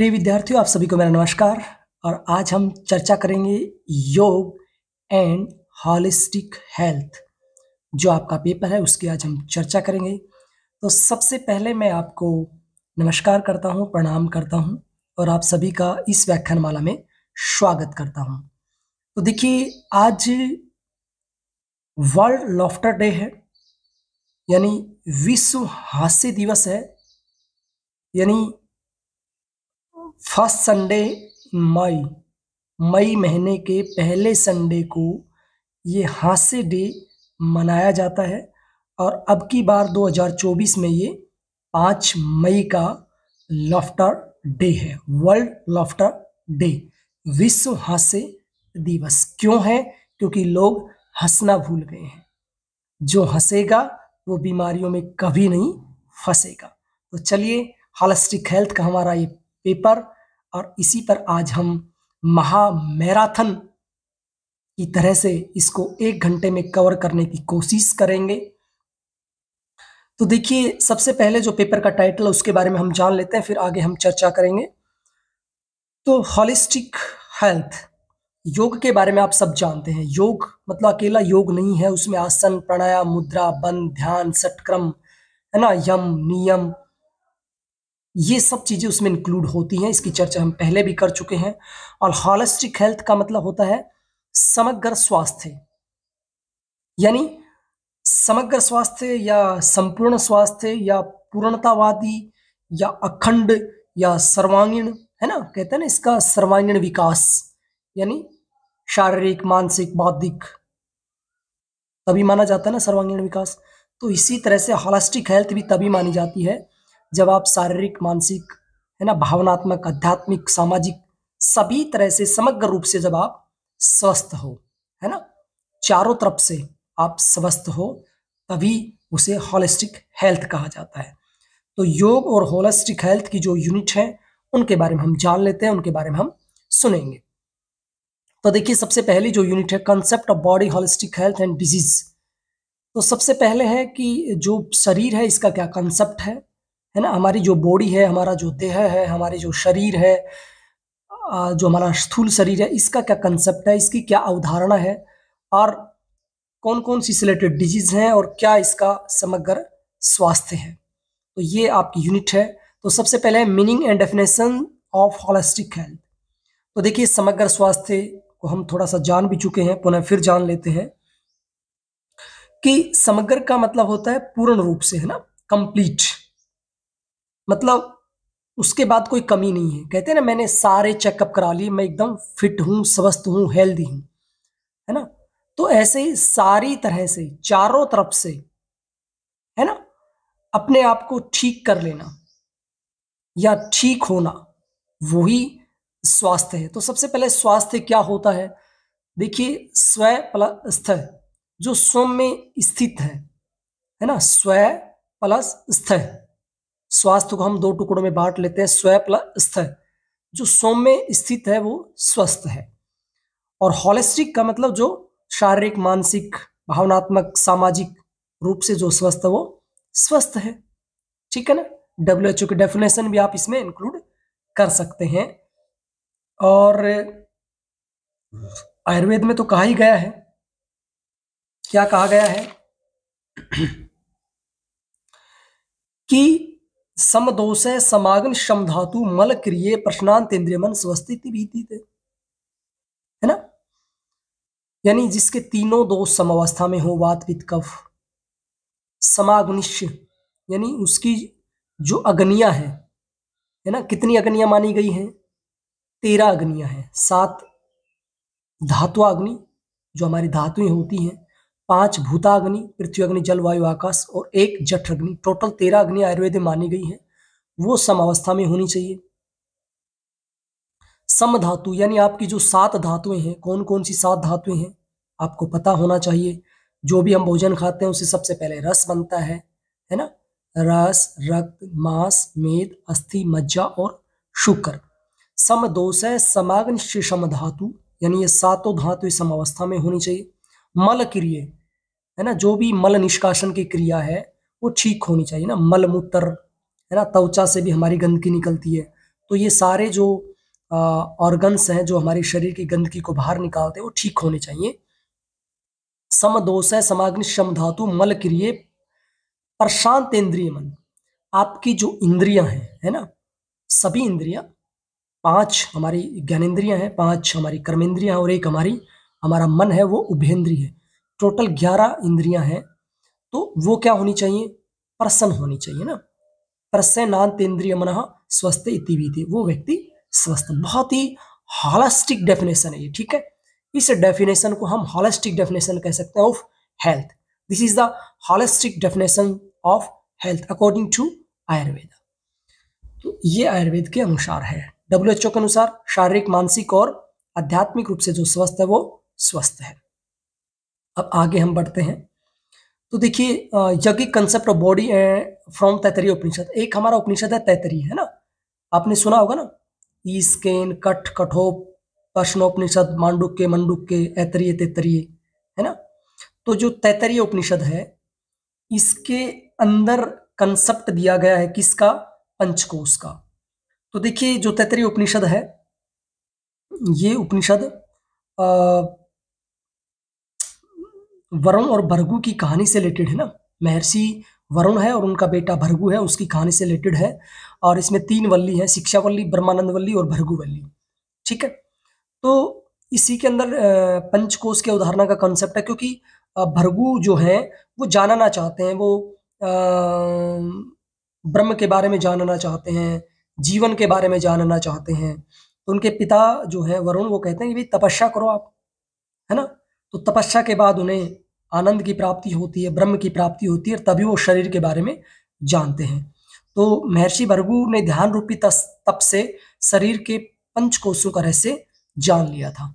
प्रिय विद्यार्थियों आप सभी को मेरा नमस्कार और आज हम चर्चा करेंगे योग एंड हॉलिस्टिक हेल्थ जो आपका पेपर है उसकी आज हम चर्चा करेंगे तो सबसे पहले मैं आपको नमस्कार करता हूँ प्रणाम करता हूँ और आप सभी का इस व्याख्यानमाला में स्वागत करता हूँ तो देखिए आज वर्ल्ड लॉफ्टर डे है यानी विश्व हास्य दिवस है यानी फर्स्ट संडे मई मई महीने के पहले संडे को ये हास्य डे मनाया जाता है और अब की बार 2024 में ये पाँच मई का लॉफ्टर डे है वर्ल्ड लॉफ्टर डे विश्व हास्य दिवस क्यों है क्योंकि लोग हंसना भूल गए हैं जो हंसेगा वो बीमारियों में कभी नहीं फंसेगा तो चलिए हॉलिस्टिक हेल्थ का हमारा ये पेपर और इसी पर आज हम महामैराथन की तरह से इसको एक घंटे में कवर करने की कोशिश करेंगे तो देखिए सबसे पहले जो पेपर का टाइटल है उसके बारे में हम जान लेते हैं फिर आगे हम चर्चा करेंगे तो हॉलिस्टिक हेल्थ योग के बारे में आप सब जानते हैं योग मतलब अकेला योग नहीं है उसमें आसन प्राणायाम मुद्रा बंद ध्यान सटक्रम है ना यम नियम ये सब चीज़ें उसमें इंक्लूड होती हैं इसकी चर्चा हम पहले भी कर चुके हैं और हॉलिस्टिक हेल्थ का मतलब होता है समग्र स्वास्थ्य यानी समग्र स्वास्थ्य या संपूर्ण स्वास्थ्य या पूर्णतावादी या अखंड या सर्वांगीण है ना कहते हैं ना इसका सर्वांगीण विकास यानी शारीरिक मानसिक बौद्धिक तभी माना जाता है ना सर्वांगीण विकास तो इसी तरह से हॉलिस्टिक हेल्थ भी तभी मानी जाती है जब आप शारीरिक मानसिक है ना भावनात्मक आध्यात्मिक सामाजिक सभी तरह से समग्र रूप से जब आप स्वस्थ हो है ना चारों तरफ से आप स्वस्थ हो तभी उसे होलिस्टिक हेल्थ कहा जाता है तो योग और होलिस्टिक हेल्थ की जो यूनिट है उनके बारे में हम जान लेते हैं उनके बारे में हम सुनेंगे तो देखिए सबसे पहली जो यूनिट है concept of body holistic health and disease तो सबसे पहले है कि जो शरीर है इसका क्या कंसेप्ट है है ना हमारी जो बॉडी है हमारा जो देह है हमारे जो शरीर है जो हमारा स्थूल शरीर है इसका क्या कंसेप्ट है इसकी क्या अवधारणा है और कौन कौन सी रिलेटेड डिजीज हैं और क्या इसका समग्र स्वास्थ्य है तो ये आपकी यूनिट है तो सबसे पहले meaning and definition of holistic health तो देखिए समग्र स्वास्थ्य को हम थोड़ा सा जान भी चुके हैं पुनः फिर जान लेते हैं कि समग्र का मतलब होता है पूर्ण रूप से है ना कंप्लीट मतलब उसके बाद कोई कमी नहीं है कहते हैं ना मैंने सारे चेकअप करा लिए मैं एकदम फिट हूँ स्वस्थ हूँ हेल्दी हूँ है ना तो ऐसे ही सारी तरह से चारों तरफ से है ना अपने आप को ठीक कर लेना या ठीक होना वही स्वास्थ्य है तो सबसे पहले स्वास्थ्य क्या होता है देखिए स्व प्लस जो स्व में स्थित है है ना स्व प्लस स्थ स्वास्थ्य को हम दो टुकड़ों में बांट लेते हैं स्वय प्लस स्थ जो सोम में स्थित है वो स्वस्थ है और हॉलेस्ट्रिक का मतलब जो शारीरिक मानसिक भावनात्मक सामाजिक रूप से जो स्वस्थ है वो स्वस्थ है ठीक है ना डब्ल्यू एच ओ की डेफिनेशन भी आप इसमें इंक्लूड कर सकते हैं और आयुर्वेद में तो कहा ही गया है क्या कहा गया है कि समदोष समागन शम धातु मल क्रिय प्रश्नांत इंद्रिय मन स्वस्तित भीति थे है ना यानी जिसके तीनों दोष समावस्था में हो वात पित कफ समाग्निश्य यानी उसकी जो अग्निया है है ना कितनी अग्निया मानी गई हैं तेरह अग्निया हैं सात धातु अग्नि जो हमारी धातुएं होती हैं पांच भूताग्नि पृथ्वी अग्नि जल वायु आकाश और एक अग्नि टोटल तेरह अग्नि आयुर्वेद मानी गई है वो समावस्था में होनी चाहिए सम धातु यानी आपकी जो सात धातुएं हैं कौन कौन सी सात धातुएं हैं आपको पता होना चाहिए जो भी हम भोजन खाते हैं उसे सबसे पहले रस बनता है है ना रस रक्त मांस मेद अस्थि मज्जा और शुक्र सम दोष है समाग्नि सम धातु यानी ये सातों धातु समावस्था में होनी चाहिए मल क्रिय है ना जो भी मल निष्कासन की क्रिया है वो ठीक होनी चाहिए ना मल मूत्र है ना त्वचा से भी हमारी गंदगी निकलती है तो ये सारे जो ऑर्गन्स हैं जो हमारे शरीर की गंदगी को बाहर निकालते हैं वो ठीक होने चाहिए समदोष है समाग्नि सम धातु मल क्रिय प्रशांत इंद्रिय मन आपकी जो इंद्रियां हैं है ना सभी इंद्रियां पांच हमारी ज्ञानेन्द्रियां हैं पांच हमारी कर्मेंद्रियां और एक हमारी हमारा मन है वो उभेंद्रिय है टोटल ग्यारह इंद्रियां हैं तो वो क्या होनी चाहिए प्रसन्न होनी चाहिए ना प्रसन्नांत इंद्रिय मन स्वस्थ इतिवीति वो व्यक्ति स्वस्थ बहुत ही हॉलिस्टिक डेफिनेशन है ये ठीक है इस डेफिनेशन को हम हॉलिस्टिक डेफिनेशन कह सकते हैं of health this is the holistic definition of health according to Ayurveda तो ये आयुर्वेद के अनुसार है डब्ल्यू के अनुसार शारीरिक मानसिक और आध्यात्मिक रूप से जो स्वस्थ है वो स्वस्थ है अब आगे हम बढ़ते हैं तो देखिए यज्ञ concept of body from Taittiriya Upanishad एक हमारा उपनिषद है तैतरी है ना आपने सुना होगा ना ईस्केन कठ कठोप प्रश्नोपनिषद मांडुक के मंडुक के ऐतरीय तैतरीय है ना तो जो तैतरीय उपनिषद है इसके अंदर कंसेप्ट दिया गया है किसका पंचकोश का तो देखिए जो तैतरीय उपनिषद है ये उपनिषद वरुण और भरगु की कहानी से रिलेटेड है ना महर्षि वरुण है और उनका बेटा भरगु है उसकी कहानी से रिलेटेड है और इसमें तीन वल्ली है शिक्षा वल्ली ब्रह्मानंद वल्ली और भरगु वल्ली ठीक है तो इसी के अंदर पंचकोश के उदाहरण का कॉन्सेप्ट है क्योंकि भरगु जो है वो जानना चाहते हैं वो ब्रह्म के बारे में जानना चाहते हैं जीवन के बारे में जानना चाहते हैं तो उनके पिता जो है वरुण वो कहते हैं कि भाई तपस्या करो आप है ना तो तपस्या के बाद उन्हें आनंद की प्राप्ति होती है ब्रह्म की प्राप्ति होती है तभी वो शरीर के बारे में जानते हैं तो महर्षि भरगु ने ध्यान रूपी तप से शरीर के पंच कोशों का रहस्य जान लिया था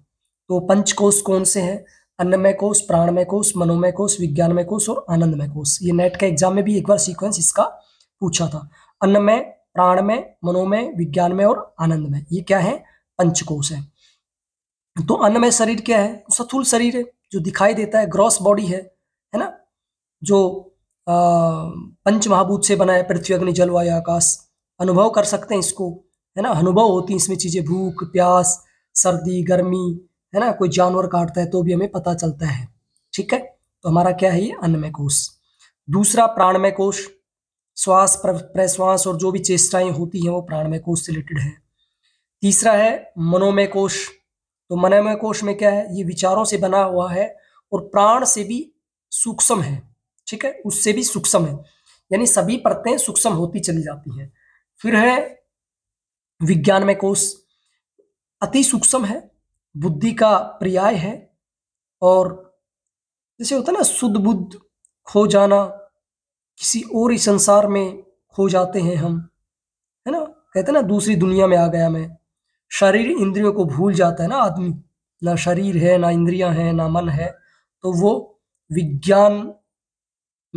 तो पंच कोश कौन से हैं अन्नमय कोष प्राणमय कोष मनोमय कोष विज्ञानमय कोष और आनंदमय कोष ये नेट का एग्जाम में भी एक बार सीक्वेंस इसका पूछा था अन्नमय प्राणमय मनोमय विज्ञानमय और आनंदमय ये क्या है पंचकोश है तो अन्नमय शरीर क्या है सथूल शरीर है जो दिखाई देता है ग्रॉस बॉडी है है ना जो पंच महाभूत से बना है पृथ्वी अग्नि जल वायु आकाश अनुभव कर सकते हैं इसको है ना अनुभव होती है इसमें चीज़ें भूख प्यास सर्दी गर्मी है ना कोई जानवर काटता है तो भी हमें पता चलता है ठीक है तो हमारा क्या है ये अन्नमय कोश दूसरा प्राणमय कोश श्वास प्रश्वास और जो भी चेष्टाएं होती हैं वो प्राणमय कोश से रिलेटेड है तीसरा है मनोमय कोष तो मनमय कोश में क्या है ये विचारों से बना हुआ है और प्राण से भी सूक्ष्म है ठीक है उससे भी सूक्ष्म है यानी सभी परतें सूक्ष्म होती चली जाती हैं फिर है विज्ञान में कोश अति सूक्ष्म है बुद्धि का पर्याय है और जैसे होता है ना शुद्ध बुद्ध खो जाना किसी और ही संसार में खो जाते हैं हम है ना कहते हैं ना दूसरी दुनिया में आ गया मैं शरीर इंद्रियों को भूल जाता है ना आदमी ना शरीर है ना इंद्रियां हैं ना मन है तो वो विज्ञान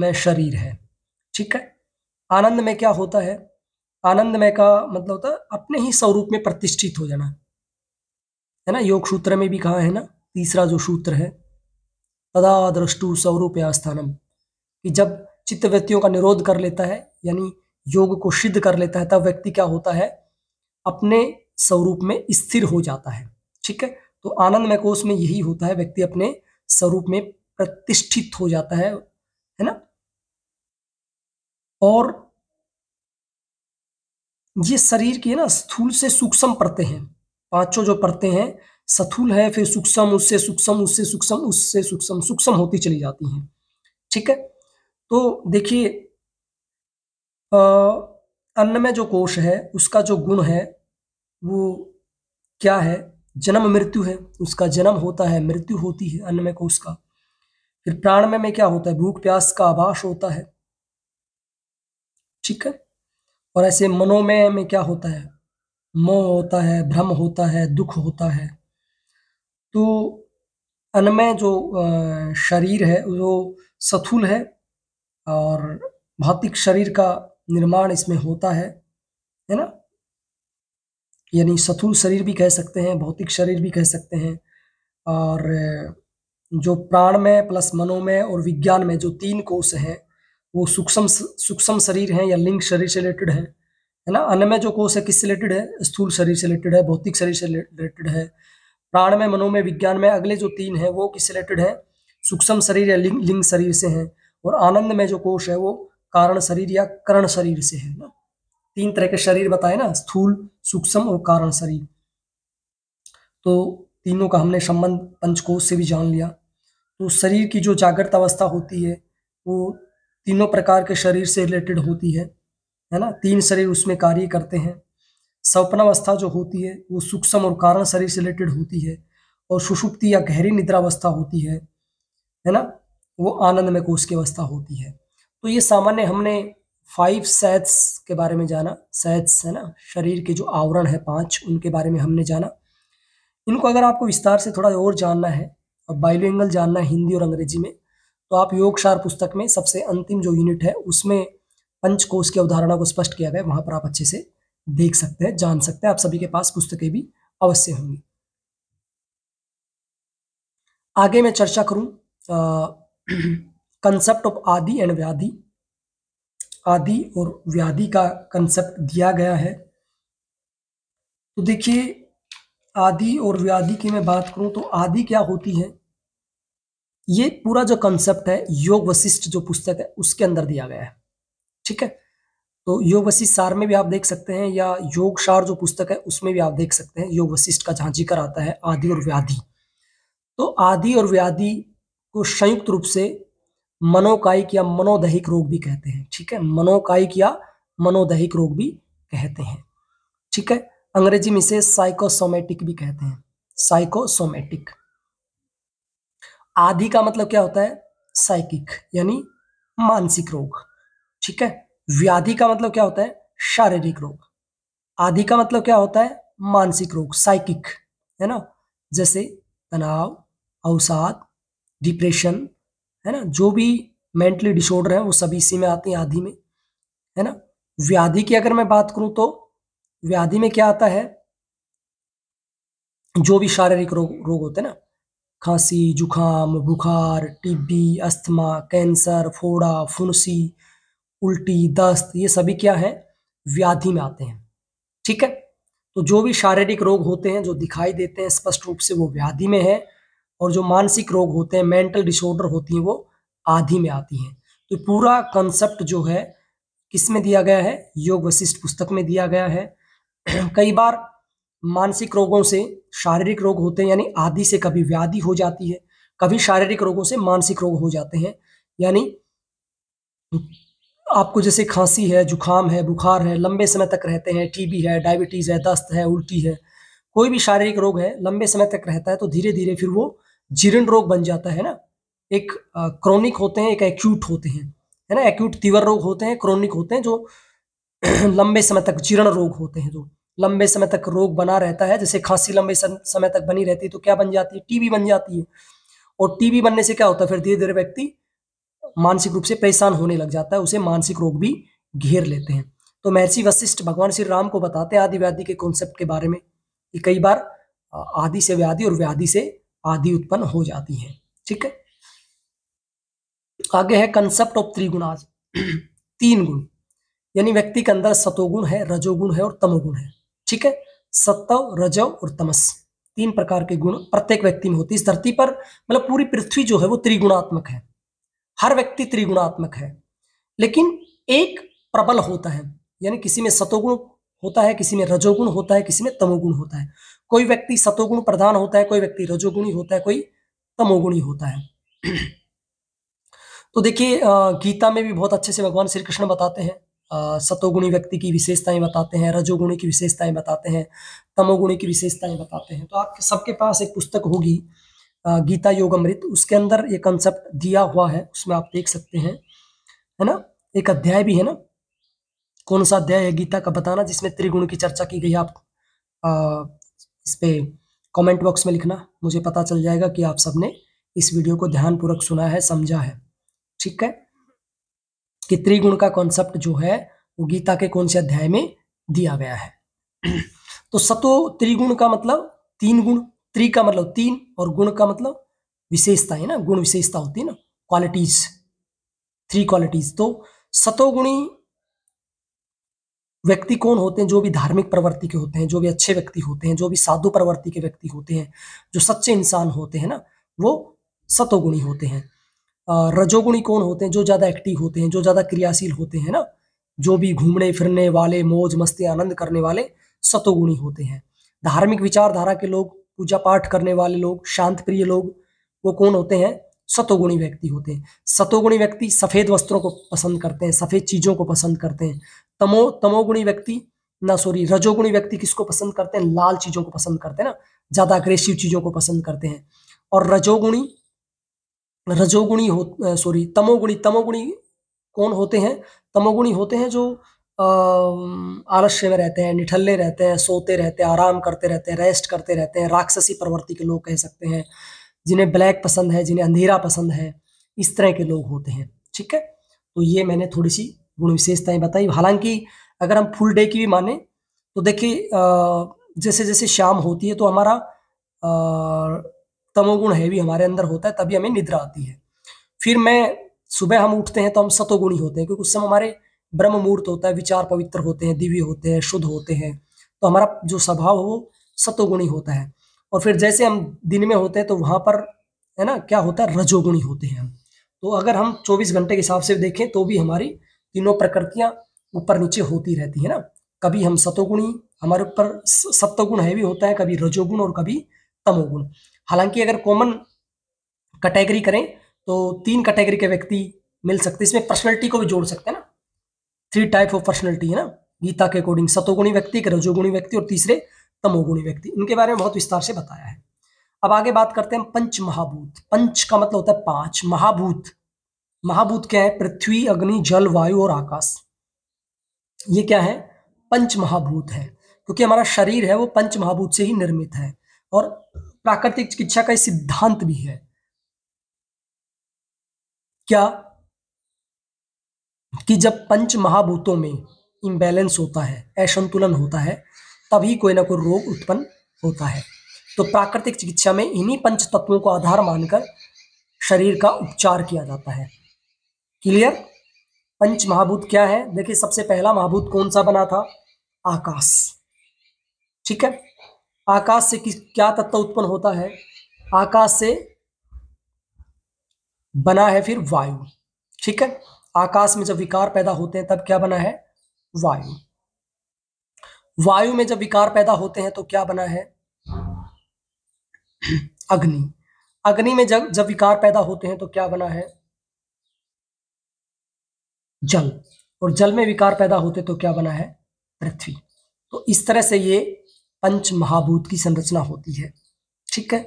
में शरीर है ठीक है आनंद में क्या होता है आनंद में का मतलब होता है अपने ही स्वरूप में प्रतिष्ठित हो जाना है ना योग सूत्र में भी कहा है ना तीसरा जो सूत्र है तदा दृष्टु स्वरूप आस्थानम कि जब चित्त व्यक्तियों का निरोध कर लेता है यानी योग को सिद्ध कर लेता है तब व्यक्ति क्या होता है अपने स्वरूप में स्थिर हो जाता है ठीक है तो आनंदमय कोष में यही होता है व्यक्ति अपने स्वरूप में प्रतिष्ठित हो जाता है है ना और ये शरीर की ना स्थूल से सूक्ष्म परतें हैं पांचों जो परतें हैं सथूल है फिर सूक्ष्म उससे सूक्ष्म उससे सूक्ष्म उससे सूक्ष्म सूक्ष्म होती चली जाती हैं ठीक है तो देखिए अन्न में जो कोष है उसका जो गुण है वो क्या है जन्म मृत्यु है उसका जन्म होता है मृत्यु होती है अन्नमय कोष का फिर प्राणमय में क्या होता है भूख प्यास का आभास होता है ठीक है और ऐसे मनोमय में क्या होता है मोह होता है भ्रम होता है दुख होता है तो अन्नमय जो शरीर है वो सथुल है और भौतिक शरीर का निर्माण इसमें होता है है ना यानी सथूल शरीर भी कह सकते हैं भौतिक शरीर भी कह सकते हैं और जो प्राण में प्लस मनोमय और विज्ञान में जो तीन कोष हैं वो सूक्ष्म सूक्ष्म शरीर हैं या लिंग शरीर से रिलेटेड है है ना अन्य में जो कोष है किससे रिलेटेड है स्थूल शरीर से रिलेटेड है भौतिक शरीर से रिलेटेड है प्राण में मनोमय विज्ञान में अगले जो तीन है वो किससे रिलेटेड है सूक्ष्म शरीर या लिंग लिंग शरीर से है और आनंद में जो कोष है वो कारण शरीर या करण शरीर से है ना तीन तरह के शरीर बताए ना स्थूल सूक्ष्म और कारण शरीर तो तीनों का हमने संबंध पंचकोश से भी जान लिया तो शरीर की जो जागृत अवस्था होती है वो तीनों प्रकार के शरीर से रिलेटेड होती है है ना तीन शरीर उसमें कार्य करते हैं स्वप्न अवस्था जो होती है वो सूक्ष्म और कारण शरीर से रिलेटेड होती है और सुषुप्ति या गहरी निद्रावस्था होती है है ना वो आनंद में कोष की अवस्था होती है तो ये सामान्य हमने फाइव सैथ्स के बारे में जाना सेट्स है ना शरीर के जो आवरण है पांच उनके बारे में हमने जाना इनको अगर आपको विस्तार से थोड़ा और जानना है और बाइलो एंगल जानना है हिंदी और अंग्रेजी में तो आप योगशार पुस्तक में सबसे अंतिम जो यूनिट है उसमें पंचकोश की अवधारणा को स्पष्ट किया गया वहाँ पर आप अच्छे से देख सकते हैं जान सकते हैं आप सभी के पास पुस्तकें भी अवश्य होंगी आगे मैं चर्चा करूं कंसेप्ट ऑफ आदि एंड व्याधि आदि और व्याधि का कंसेप्ट दिया गया है तो देखिए आदि और व्याधि की मैं बात करूं तो आदि क्या होती है ये पूरा जो कंसेप्ट है योग वशिष्ठ जो पुस्तक है उसके अंदर दिया गया है ठीक है तो योग वशिष्ठ सार में भी आप देख सकते हैं या योग सार जो पुस्तक है उसमें भी आप देख सकते हैं योग वशिष्ठ का जहां जिक्र आता है आदि और व्याधि तो आदि और व्याधि को संयुक्त रूप से मनोकायिक या मनोदहिक रोग भी कहते हैं ठीक है मनोकायिक या मनोदहिक रोग भी कहते हैं ठीक है अंग्रेजी में इसे साइकोसोमेटिक भी कहते हैं साइकोसोमेटिक आदि का मतलब क्या होता है साइकिक यानी मानसिक रोग ठीक है व्याधि का मतलब क्या होता है शारीरिक रोग आदि का मतलब क्या होता है मानसिक रोग साइकिक है ना जैसे तनाव अवसाद डिप्रेशन है ना जो भी मेंटली डिसऑर्डर है वो सभी इसी में आते हैं आदि में है ना व्याधि की अगर मैं बात करूं तो व्याधि में क्या आता है जो भी शारीरिक रोग रोग होते हैं ना खांसी जुखाम बुखार टीबी अस्थमा कैंसर फोड़ा फुनसी उल्टी दस्त ये सभी क्या है व्याधि में आते हैं ठीक है तो जो भी शारीरिक रोग होते हैं जो दिखाई देते हैं स्पष्ट रूप से वो व्याधि में है और जो मानसिक रोग होते हैं मेंटल डिसऑर्डर होती हैं वो आधी में आती हैं तो पूरा कंसेप्ट जो है किस में दिया गया है योग वशिष्ठ पुस्तक में दिया गया है कई बार मानसिक रोगों से शारीरिक रोग होते हैं यानी आदि से कभी व्याधि हो जाती है कभी शारीरिक रोगों से मानसिक रोग हो जाते हैं यानी आपको जैसे खांसी है जुखाम है बुखार है लंबे समय तक रहते हैं टीबी है डायबिटीज़ है दस्त है उल्टी है कोई भी शारीरिक रोग है लंबे समय तक रहता है तो धीरे धीरे फिर वो जीर्ण रोग बन जाता है ना एक क्रोनिक होते हैं एक एक्यूट होते हैं है ना एक्यूट तीव्र रोग होते हैं क्रोनिक होते हैं जो लंबे समय तक जीर्ण रोग होते हैं जो लंबे समय तक रोग बना रहता है जैसे खांसी लंबे समय तक बनी रहती है तो क्या बन जाती है टीबी बन जाती है और टीबी बनने से क्या होता है फिर धीरे धीरे व्यक्ति मानसिक रूप से परेशान होने लग जाता है उसे मानसिक रोग भी घेर लेते हैं तो महर्षि वशिष्ठ भगवान श्री राम को बताते हैं आदि व्याधि के कॉन्सेप्ट के बारे में कि कई बार आदि से व्याधि और व्याधि से आदि उत्पन्न हो जाती हैं ठीक है आगे है कंसेप्ट ऑफ त्रिगुणाज तीन गुण यानी व्यक्ति के अंदर सतोगुण है रजोगुण है और तमोगुण है ठीक है सत्व रजो और तमस तीन प्रकार के गुण प्रत्येक व्यक्ति में होती है इस धरती पर मतलब पूरी पृथ्वी जो है वो त्रिगुणात्मक है हर व्यक्ति त्रिगुणात्मक है लेकिन एक प्रबल होता है यानी किसी में सतोगुण होता है किसी में रजोगुण होता है किसी में तमोगुण होता है कोई व्यक्ति सतोगुण प्रधान होता है कोई व्यक्ति रजोगुणी होता है कोई तमोगुणी होता है तो देखिए गीता में भी बहुत अच्छे से भगवान श्री कृष्ण बताते हैं सतोगुणी व्यक्ति की विशेषताएं बताते हैं रजोगुणी की विशेषताएं बताते हैं तमोगुणी की विशेषताएं बताते हैं तो आपके सबके पास एक पुस्तक होगी गीता योग अमृत उसके अंदर ये कंसेप्ट दिया हुआ है उसमें आप देख सकते हैं है ना एक अध्याय भी है ना कौन सा अध्याय है गीता का बताना जिसमें त्रिगुण की चर्चा की गई आप इस पर कॉमेंट बॉक्स में लिखना मुझे पता चल जाएगा कि आप सबने इस वीडियो को ध्यानपूर्वक सुना है समझा है ठीक है कि त्रिगुण का कॉन्सेप्ट जो है वो गीता के कौन से अध्याय में दिया गया है तो सतो त्रिगुण का मतलब तीन गुण त्रि का मतलब तीन और गुण का मतलब विशेषता है ना गुण विशेषता होती है ना क्वालिटीज थ्री क्वालिटीज तो सतोगुणी व्यक्ति कौन होते हैं जो भी धार्मिक प्रवृत्ति के होते हैं जो भी अच्छे व्यक्ति होते हैं जो भी साधु प्रवृत्ति के व्यक्ति होते हैं जो सच्चे इंसान होते हैं ना वो सतोगुणी होते हैं रजोगुणी कौन होते हैं जो ज़्यादा एक्टिव होते हैं जो ज़्यादा क्रियाशील होते हैं ना जो भी घूमने फिरने वाले मौज मस्ती आनंद करने वाले सतोगुणी होते हैं धार्मिक विचारधारा के लोग पूजा पाठ करने वाले लोग शांत प्रिय लोग वो कौन होते हैं सतोगुणी व्यक्ति होते हैं सतोगुणी व्यक्ति सफ़ेद वस्त्रों को पसंद करते हैं सफ़ेद चीज़ों को पसंद करते हैं तमो तमोगुणी व्यक्ति ना सॉरी रजोगुणी व्यक्ति किसको पसंद करते हैं लाल चीज़ों को पसंद करते हैं ना ज़्यादा अग्रेसिव चीज़ों को पसंद करते हैं और रजोगुणी रजोगुणी हो सॉरी तमोगुणी तमोगुणी कौन होते हैं तमोगुणी होते हैं जो आलस्य में रहते हैं निठल्ले रहते हैं सोते रहते हैं आराम करते रहते हैं रेस्ट करते रहते हैं राक्षसी प्रवृत्ति के लोग कह सकते हैं जिन्हें ब्लैक पसंद है जिन्हें अंधेरा पसंद है इस तरह के लोग होते हैं ठीक है तो ये मैंने थोड़ी सी गुण विशेषताएं बताई हालांकि अगर हम फुल डे की भी माने तो देखिए जैसे जैसे शाम होती है तो हमारा तमोगुण है भी हमारे अंदर होता है तभी हमें निद्रा आती है फिर मैं सुबह हम उठते हैं तो हम सतोगुणी होते हैं क्योंकि उस समय हमारे ब्रह्म मुहूर्त होता है विचार पवित्र होते हैं दिव्य होते हैं शुद्ध होते हैं तो हमारा जो स्वभाव हो सतोगुणी होता है और फिर जैसे हम दिन में होते हैं तो वहाँ पर है ना क्या होता है रजोगुणी होते हैं हम तो अगर हम 24 घंटे के हिसाब से देखें तो भी हमारी तीनों प्रकृतियाँ ऊपर नीचे होती रहती है ना कभी हम सतोगुणी हमारे ऊपर सप्तगुण है भी होता है कभी रजोगुण और कभी तमोगुण हालांकि अगर कॉमन कैटेगरी करें तो तीन कैटेगरी के व्यक्ति मिल सकते इसमें पर्सनैलिटी को भी जोड़ सकते हैं ना थ्री टाइप ऑफ पर्सनैलिटी है ना गीता के अकॉर्डिंग सतोगुणी व्यक्ति एक रजोगुणी व्यक्ति और तीसरे तमोगुणी व्यक्ति इनके बारे में बहुत विस्तार से बताया है अब आगे बात करते हैं पंच महाभूत पंच का मतलब होता है पांच महाभूत महाभूत क्या है पृथ्वी अग्नि जल वायु और आकाश ये क्या है पंच महाभूत है क्योंकि हमारा शरीर है वो पंच महाभूत से ही निर्मित है और प्राकृतिक चिकित्सा का सिद्धांत भी है क्या कि जब पंच महाभूतों में इम्बैलेंस होता है असंतुलन होता है तभी कोई ना कोई रोग उत्पन्न होता है तो प्राकृतिक चिकित्सा में इन्हीं पंच तत्वों को आधार मानकर शरीर का उपचार किया जाता है क्लियर पंच महाभूत क्या है देखिए सबसे पहला महाभूत कौन सा बना था आकाश ठीक है आकाश से किस क्या तत्व उत्पन्न होता है आकाश से बना है फिर वायु ठीक है आकाश में जब विकार पैदा होते हैं तब क्या बना है वायु वायु में जब विकार पैदा होते हैं तो क्या बना है अग्नि अग्नि में जब जब विकार पैदा होते हैं तो क्या बना है जल और जल में विकार पैदा होते तो क्या बना है पृथ्वी तो इस तरह से ये पंच महाभूत की संरचना होती है ठीक है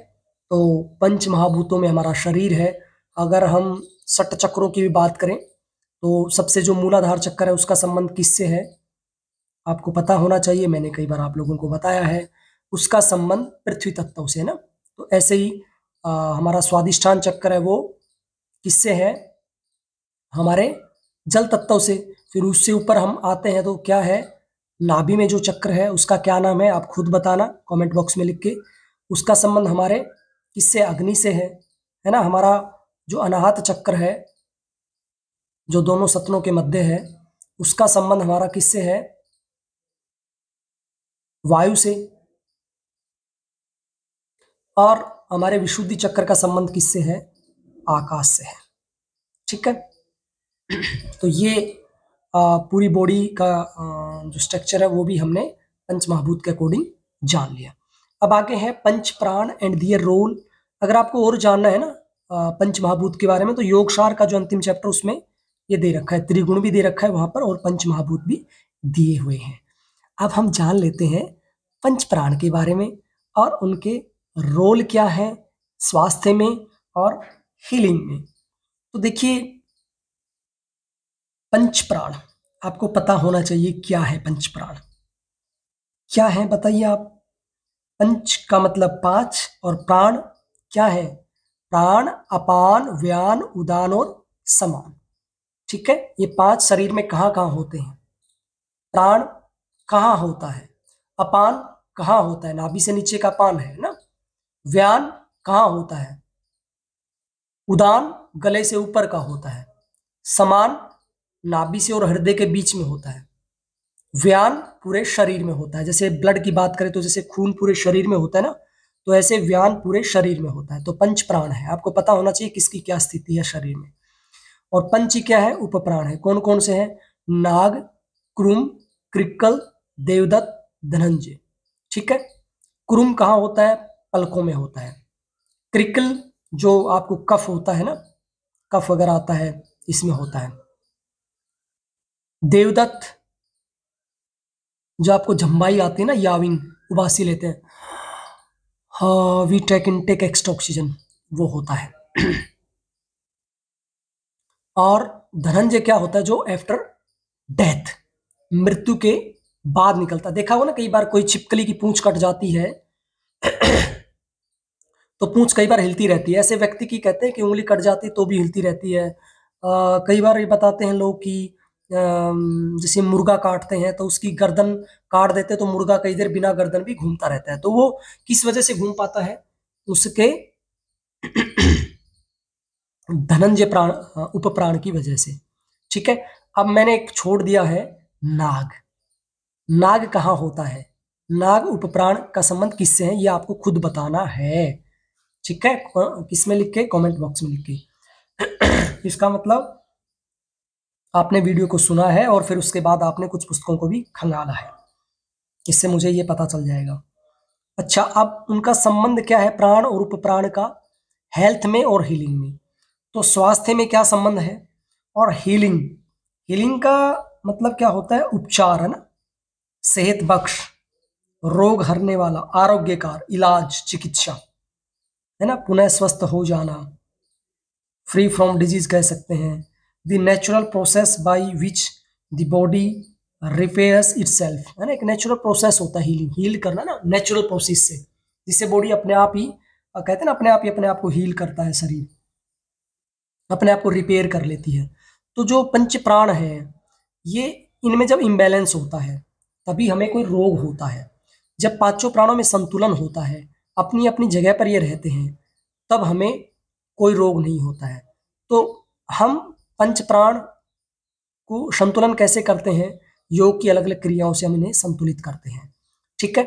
तो पंच महाभूतों में हमारा शरीर है अगर हम सट चक्रों की भी बात करें तो सबसे जो मूलाधार चक्कर है उसका संबंध किससे है आपको पता होना चाहिए मैंने कई बार आप लोगों को बताया है उसका संबंध पृथ्वी तत्व से ना तो ऐसे ही आ, हमारा स्वादिष्ठान चक्कर है वो किससे है हमारे जल तत्व से फिर उससे ऊपर हम आते हैं तो क्या है नाभि में जो चक्र है उसका क्या नाम है आप खुद बताना कमेंट बॉक्स में लिख के उसका संबंध हमारे किससे अग्नि से है है ना हमारा जो अनाहत चक्र है जो दोनों सतनों के मध्य है उसका संबंध हमारा किससे है वायु से और हमारे विशुद्धि चक्र का संबंध किससे है आकाश से है ठीक है तो ये पूरी बॉडी का जो स्ट्रक्चर है वो भी हमने पंच महाभूत के अकॉर्डिंग जान लिया अब आगे है पंच प्राण एंड दियर रोल अगर आपको और जानना है ना पंच महाभूत के बारे में तो योगशार का जो अंतिम चैप्टर उसमें ये दे रखा है त्रिगुण भी दे रखा है वहां पर और पंच महाभूत भी दिए हुए हैं अब हम जान लेते हैं पंच प्राण के बारे में और उनके रोल क्या है स्वास्थ्य में और हीलिंग में तो देखिए पंच प्राण आपको पता होना चाहिए क्या है पंच प्राण क्या है बताइए आप पंच का मतलब पांच और प्राण क्या है प्राण अपान व्यान उदान और समान ठीक है ये पांच शरीर में कहाँ कहाँ होते हैं प्राण कहाँ होता है अपान कहाँ होता है नाभि से नीचे का पान है ना व्यान कहाँ होता है उदान गले से ऊपर का होता है समान नाभि से और हृदय के बीच में होता है व्यान पूरे शरीर में होता है जैसे ब्लड की बात करें तो जैसे खून पूरे शरीर में होता है ना तो ऐसे व्यान पूरे शरीर में होता है तो पंच प्राण है आपको पता होना चाहिए किसकी क्या स्थिति है शरीर में और पंच क्या है उपप्राण है कौन कौन से हैं नाग क्रूम क्रिकल देवदत्त धनंजय ठीक है कुरुम कहाँ होता है पलकों में होता है क्रिकल जो आपको कफ होता है ना कफ अगर आता है इसमें होता है देवदत्त जो आपको झंबाई आती है ना याविंग उबासी लेते हैं हा we take in take extra oxygen वो होता है और धनंजय क्या होता है जो आफ्टर डेथ मृत्यु के बाद निकलता देखा हो ना कई बार कोई छिपकली की पूंछ कट जाती है तो पूंछ कई बार हिलती रहती है ऐसे व्यक्ति की कहते हैं कि उंगली कट जाती तो भी हिलती रहती है आ, कई बार ये बताते हैं लोग कि जैसे मुर्गा काटते हैं तो उसकी गर्दन काट देते हैं तो मुर्गा कई देर बिना गर्दन भी घूमता रहता है तो वो किस वजह से घूम पाता है उसके धनंजय प्राण उपप्राण की वजह से ठीक है अब मैंने एक छोड़ दिया है नाग नाग कहाँ होता है नाग उपप्राण का संबंध किससे है ये आपको खुद बताना है ठीक है किस में लिख के कॉमेंट बॉक्स में लिख के इसका मतलब आपने वीडियो को सुना है और फिर उसके बाद आपने कुछ पुस्तकों को भी खंगाला है इससे मुझे ये पता चल जाएगा अच्छा अब उनका संबंध क्या है प्राण और उपप्राण का हेल्थ में और हीलिंग में तो स्वास्थ्य में क्या संबंध है और हीलिंग हीलिंग का मतलब क्या होता है उपचार है ना सेहत बख्श रोग हरने वाला आरोग्यकार इलाज चिकित्सा है ना पुनः स्वस्थ हो जाना फ्री फ्रॉम डिजीज कह सकते हैं the natural process by which the body repairs itself है ना एक नेचुरल प्रोसेस होता है हीलिंग हील करना ना नेचुरल प्रोसेस से जिससे बॉडी अपने आप ही कहते हैं ना अपने आप ही अपने आप को हील करता है शरीर अपने आप को रिपेयर कर लेती है तो जो पंच प्राण है ये इनमें जब इम्बेलेंस होता है तभी हमें कोई रोग होता है जब पांचों प्राणों में संतुलन होता है अपनी अपनी जगह पर ये रहते हैं तब हमें कोई रोग नहीं होता है तो हम पंच प्राण को संतुलन कैसे करते हैं योग की अलग अलग क्रियाओं से हम इन्हें संतुलित करते हैं ठीक है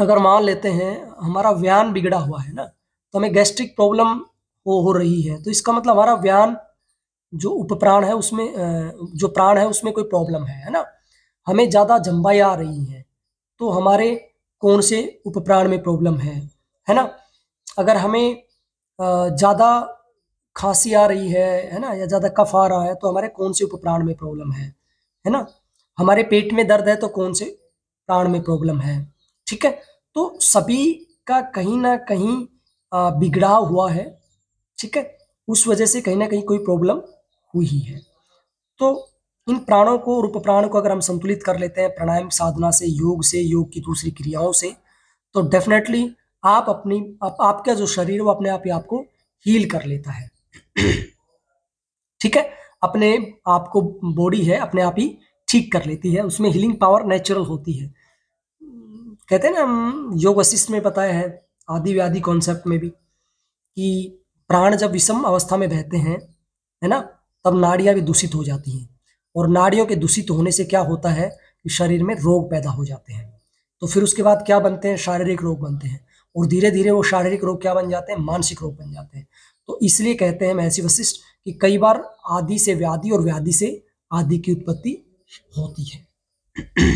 अगर मान लेते हैं हमारा व्यान बिगड़ा हुआ है ना तो हमें गैस्ट्रिक प्रॉब्लम हो हो रही है तो इसका मतलब हमारा व्यान जो उपप्राण है उसमें जो प्राण है उसमें कोई प्रॉब्लम है है ना हमें ज़्यादा जम्बाई आ रही है तो हमारे कौन से उपप्राण में प्रॉब्लम है है ना अगर हमें ज़्यादा खांसी आ रही है है ना या ज़्यादा कफ आ रहा है तो हमारे कौन से उपप्राण में प्रॉब्लम है है ना हमारे पेट में दर्द है तो कौन से प्राण में प्रॉब्लम है ठीक है तो सभी का कहीं ना कहीं बिगड़ा हुआ है ठीक है उस वजह से कहीं ना कहीं कोई प्रॉब्लम हुई ही है तो इन प्राणों को रूप प्राण को अगर हम संतुलित कर लेते हैं प्राणायाम साधना से योग से योग की दूसरी क्रियाओं से तो डेफिनेटली आप अपनी आप, आपका जो शरीर वो अपने आप ही आपको हील कर लेता है ठीक है अपने आपको बॉडी है अपने आप ही ठीक कर लेती है उसमें हीलिंग पावर नेचुरल होती है कहते हैं ना हम योग वशिष्ठ में बताया है आदि व्याधि कॉन्सेप्ट में भी कि प्राण जब विषम अवस्था में बहते हैं है ना तब नाड़ियाँ भी दूषित हो जाती हैं और नाड़ियों के दूषित होने से क्या होता है कि शरीर में रोग पैदा हो जाते हैं तो फिर उसके बाद क्या बनते हैं शारीरिक रोग बनते हैं और धीरे धीरे वो शारीरिक रोग क्या बन जाते हैं मानसिक रोग बन जाते हैं तो इसलिए कहते हैं महसी वशिष्ठ कि कई बार आदि से व्याधि और व्याधि से आदि की उत्पत्ति होती है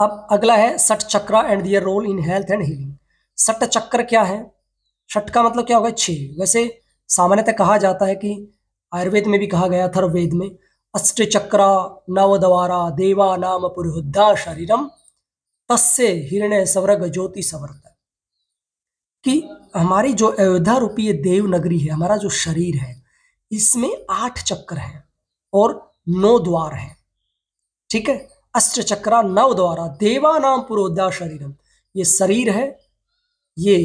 अब अगला है सट चक्र and their role in health and healing सट चक्र क्या है सट का मतलब क्या होगा छे वैसे सामान्यतः कहा जाता है कि आयुर्वेद में भी कहा गया अथर्ववेद में अष्टचक्र नवद्वारा देवा नाम पुरुहद्धा शरीरम तस्से हिरण्य सवर्ग ज्योति सवर्त कि हमारी जो अयोध्या रूपी देव नगरी है हमारा जो शरीर है इसमें आठ चक्र हैं और नौ द्वार हैं ठीक है अष्ट चक्रा नव द्वारा देवा नाम पुरोद्धा शरीरम ये शरीर है ये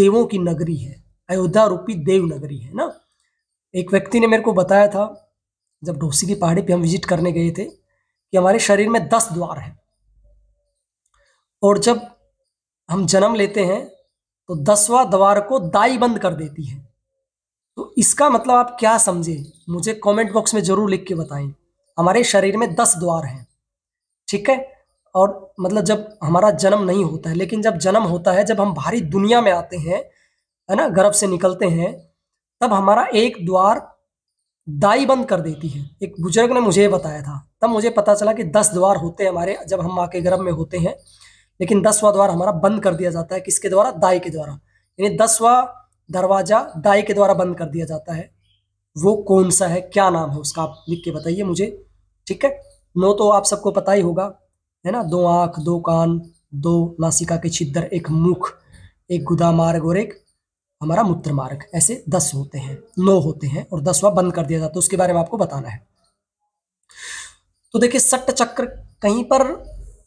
देवों की नगरी है अयोध्या रूपी देव नगरी है ना एक व्यक्ति ने मेरे को बताया था जब ढोसी की पहाड़ी पे हम विजिट करने गए थे कि हमारे शरीर में दस द्वार हैं और जब हम जन्म लेते हैं तो दसवा द्वार को दाई बंद कर देती है तो इसका मतलब आप क्या समझे मुझे कमेंट बॉक्स में ज़रूर लिख के बताएं हमारे शरीर में दस द्वार हैं ठीक है और मतलब जब हमारा जन्म नहीं होता है लेकिन जब जन्म होता है जब हम भारी दुनिया में आते हैं है ना गर्भ से निकलते हैं तब हमारा एक द्वार दाई बंद कर देती है एक बुजुर्ग ने मुझे बताया था तब मुझे पता चला कि दस द्वार होते हैं हमारे जब हम माँ के गर्भ में होते हैं लेकिन दसवा द्वार हमारा बंद कर दिया जाता है किसके द्वारा दाई के द्वारा यानी दसवा दरवाजा दाई के द्वारा बंद कर दिया जाता है वो कौन सा है क्या नाम है उसका आप लिख के बताइए मुझे ठीक है नो तो आप सबको पता ही होगा है ना दो आंख दो कान दो नासिका के छिद्र एक मुख एक गुदा मार्ग और एक हमारा मूत्र मार्ग ऐसे दस होते हैं नौ होते हैं और दसवा बंद कर दिया जाता है उसके बारे में आपको बताना है तो देखिए सट्ट चक्र कहीं पर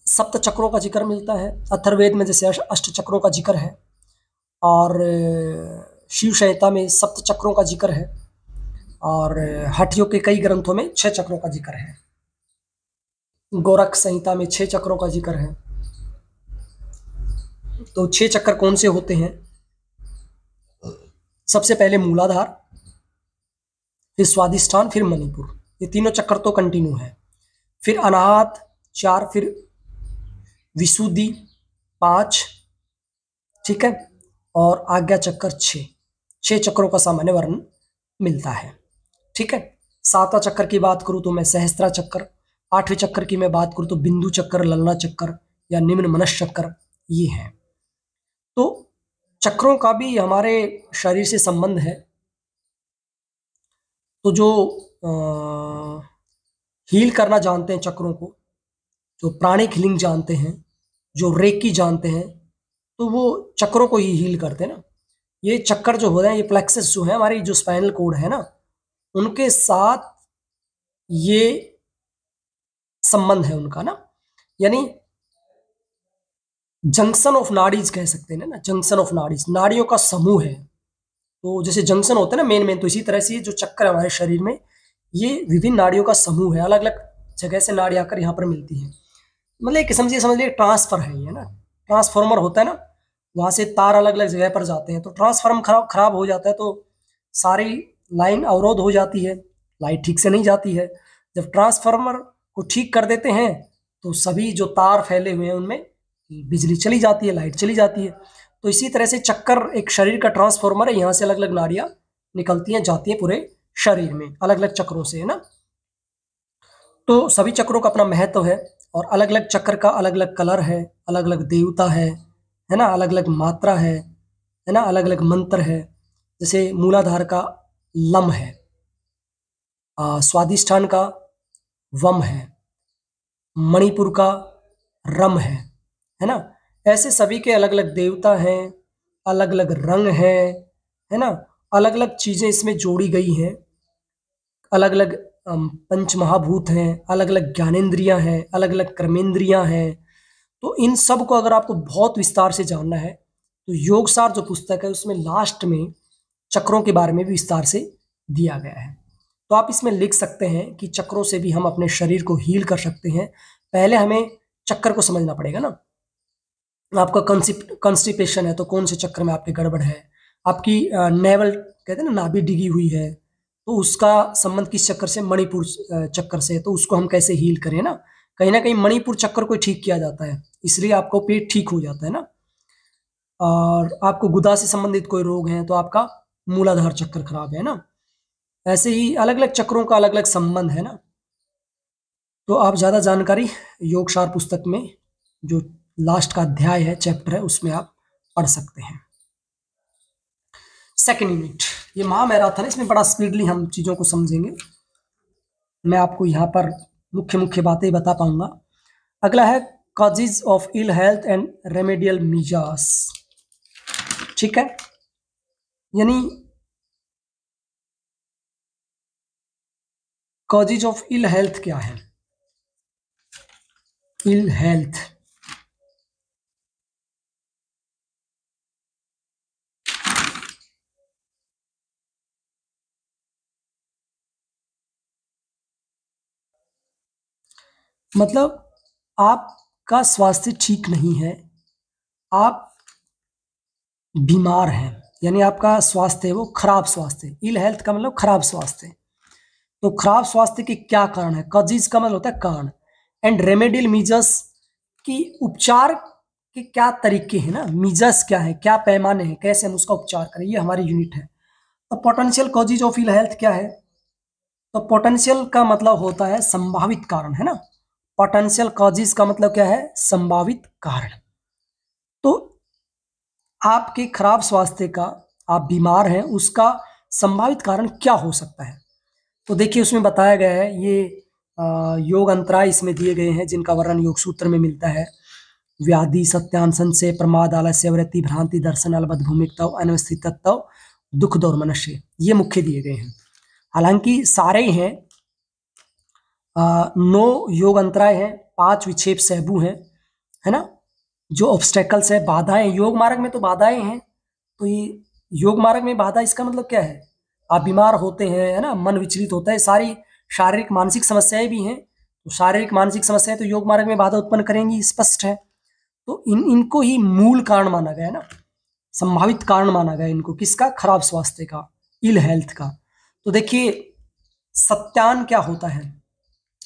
सप्त चक्रों का जिक्र मिलता है अथर्वेद में जैसे अष्ट चक्रों का जिक्र है और शिव संहिता में सप्त चक्रों का जिक्र है और हठियों के कई ग्रंथों में छह चक्रों का जिक्र है गोरख संहिता में छह चक्रों का जिक्र है तो छह चक्र कौन से होते हैं सबसे पहले मूलाधार फिर स्वादिष्ठान फिर मणिपुर ये तीनों चक्कर तो कंटिन्यू है फिर अनाहत चार फिर विशुद्धि पाँच ठीक है और आज्ञा चक्कर छः छः चक्रों का सामान्य वर्णन मिलता है ठीक है सातवां चक्कर की बात करूँ तो मैं सहस्त्रा चक्कर आठवें चक्कर की मैं बात करूँ तो बिंदु चक्कर ललना चक्कर या निम्न मनस चक्कर ये हैं तो चक्रों का भी हमारे शरीर से संबंध है तो जो आ, हील करना जानते हैं चक्रों को जो प्राणिक हिलिंग जानते हैं जो रेकी जानते हैं तो वो चक्रों को ही हील करते हैं ना ये चक्कर जो हो रहे हैं ये प्लेक्सेस जो है हमारी जो स्पाइनल कोड है ना उनके साथ ये संबंध है उनका ना यानी जंक्शन ऑफ नाड़ीज कह सकते हैं ना जंक्शन ऑफ नाड़ीज नाड़ियों का समूह है तो जैसे जंक्शन होता है ना मेन मेन तो इसी तरह से ये जो चक्कर है हमारे शरीर में ये विभिन्न नाड़ियों का समूह है अलग अलग जगह से नाड़ी आकर यहाँ पर मिलती है मतलब एक किस्म से समझ लीजिए ट्रांसफर है ये ना ट्रांसफॉर्मर होता है ना वहाँ से तार अलग अलग जगह पर जाते हैं तो ट्रांसफार्मर खराब खराब हो जाता है तो सारी लाइन अवरोध हो जाती है लाइट ठीक से नहीं जाती है जब ट्रांसफार्मर को ठीक कर देते हैं तो सभी जो तार फैले हुए हैं उनमें कि बिजली चली जाती है लाइट चली जाती है तो इसी तरह से चक्कर एक शरीर का ट्रांसफॉर्मर है यहाँ से अलग अलग नाड़ियाँ निकलती हैं जाती हैं पूरे शरीर में अलग अलग चक्रों से है ना तो सभी चक्रों का अपना महत्व है और अलग अलग चक्र का अलग अलग कलर है अलग अलग देवता है है ना अलग अलग मात्रा है है ना अलग अलग मंत्र है जैसे मूलाधार का लम है स्वादिष्ठान का वम है मणिपुर का रम है है ना ऐसे सभी के अलग अलग देवता हैं अलग अलग रंग है है ना अलग अलग चीज़ें इसमें जोड़ी गई हैं अलग अलग पंच महाभूत हैं अलग अलग ज्ञानेन्द्रिया हैं अलग अलग कर्मेंद्रियां हैं तो इन सब को अगर आपको बहुत विस्तार से जानना है तो योगसार जो पुस्तक है उसमें लास्ट में चक्रों के बारे में भी विस्तार से दिया गया है तो आप इसमें लिख सकते हैं कि चक्रों से भी हम अपने शरीर को हील कर सकते हैं पहले हमें चक्कर को समझना पड़ेगा ना आपका कंस्टिपेशन है तो कौन से चक्र में आपकी गड़बड़ है आपकी नेवल कहते हैं ना नाभि डिगी हुई है तो उसका संबंध किस चक्कर से मणिपुर चक्कर से तो उसको हम कैसे हील करें ना कहीं ना कहीं मणिपुर चक्कर को ठीक किया जाता है इसलिए आपको पेट ठीक हो जाता है ना और आपको गुदा से संबंधित कोई रोग है तो आपका मूलाधार चक्कर खराब है ना ऐसे ही अलग अलग चक्रों का अलग अलग संबंध है ना तो आप ज़्यादा जानकारी योगशार पुस्तक में जो लास्ट का अध्याय है चैप्टर है उसमें आप पढ़ सकते हैं सेकेंड यूनिट ये महामैराथन है इसमें बड़ा स्पीडली हम चीज़ों को समझेंगे मैं आपको यहाँ पर मुख्य मुख्य बातें बता पाऊंगा अगला है causes of ill health and remedial measures ठीक है यानी कॉजेज ऑफ इल हेल्थ क्या है इल हेल्थ मतलब आपका स्वास्थ्य ठीक नहीं है आप बीमार हैं यानी आपका स्वास्थ्य है वो खराब स्वास्थ्य इल हेल्थ का मतलब खराब स्वास्थ्य तो खराब स्वास्थ्य के क्या कारण है कजीज का मतलब होता है कारण एंड रेमेडियल मीजस की उपचार के क्या तरीके हैं ना मीजस क्या है क्या पैमाने हैं कैसे हम उसका उपचार करें ये हमारी यूनिट है तो potential causes of ill health क्या है तो पोटेंशियल का मतलब होता है संभावित कारण है ना पोटेंशियल कॉजेज का मतलब क्या है संभावित कारण तो आपके खराब स्वास्थ्य का आप बीमार हैं उसका संभावित कारण क्या हो सकता है तो देखिए उसमें बताया गया है ये योग अंतराय इसमें दिए गए हैं जिनका वर्णन योग सूत्र में मिलता है व्याधि सत्यांसन से प्रमाद आलस्य व्रति भ्रांति दर्शन अलबद्ध भूमिकतव अनवस्थित तत्व दुख दौर मनुष्य ये मुख्य दिए गए हैं हालांकि सारे ही हैं नौ योग अंतराय हैं पांच विक्षेप सहबू हैं है ना जो ऑब्स्टेकल्स है बाधाएं योग मार्ग में तो बाधाएं हैं तो ये योग मार्ग में बाधा इसका मतलब क्या है आप बीमार होते हैं है ना मन विचलित होता है सारी शारीरिक मानसिक समस्याएं भी हैं तो शारीरिक मानसिक समस्याएं तो योग मार्ग में बाधा उत्पन्न करेंगी स्पष्ट है तो इन इनको ही मूल कारण माना गया है ना संभावित कारण माना गया इनको किसका खराब स्वास्थ्य का इल हेल्थ का तो देखिए सत्यान क्या होता है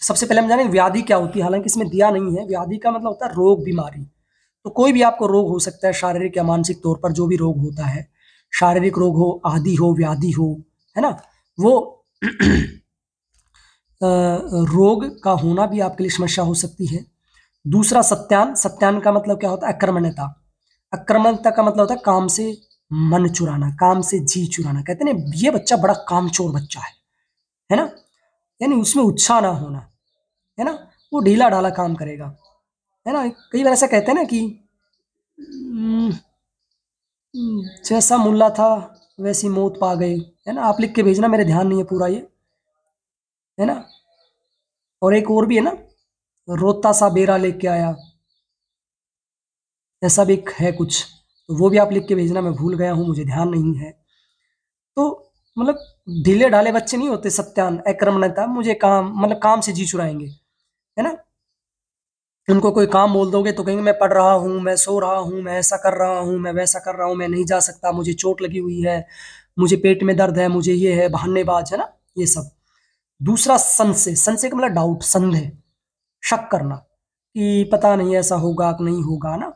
सबसे पहले हम जाने व्याधि क्या होती है हालांकि इसमें दिया नहीं है व्याधि का मतलब होता है रोग बीमारी तो कोई भी आपको रोग हो सकता है शारीरिक या मानसिक तौर पर जो भी रोग होता है शारीरिक रोग हो आदि हो व्याधि हो है ना वो रोग का होना भी आपके लिए समस्या हो सकती है दूसरा सत्यान सत्यान का मतलब क्या होता है आक्रमण्यता आक्रमणता का मतलब होता है काम से मन चुराना काम से जी चुराना कहते हैं ना ये बच्चा बड़ा कामचोर बच्चा है है ना यानी उसमें उत्साह ना होना है ना वो ढीला ढाला काम करेगा है ना कई बार ऐसा कहते हैं ना कि हम्म, हम्म, जैसा मुल्ला था वैसी मौत पा गए है ना आप लिख के भेजना मेरे ध्यान नहीं है पूरा ये है ना और एक और भी है ना रोता सा बेरा लेके आया ऐसा भी है कुछ तो वो भी आप लिख के भेजना मैं भूल गया हूँ मुझे ध्यान नहीं है तो मतलब ढीले ढाले बच्चे नहीं होते सत्यान अक्रमणता मुझे काम मतलब काम से जी चुराएंगे है ना उनको कोई काम बोल दोगे तो कहेंगे मैं पढ़ रहा हूँ मैं सो रहा हूँ मैं ऐसा कर रहा हूँ मैं वैसा कर रहा हूँ मैं नहीं जा सकता मुझे चोट लगी हुई है मुझे पेट में दर्द है मुझे ये है बहानेबाज है ना ये सब दूसरा संशय संशय का मतलब डाउट संदेह शक करना कि पता नहीं ऐसा होगा कि नहीं होगा ना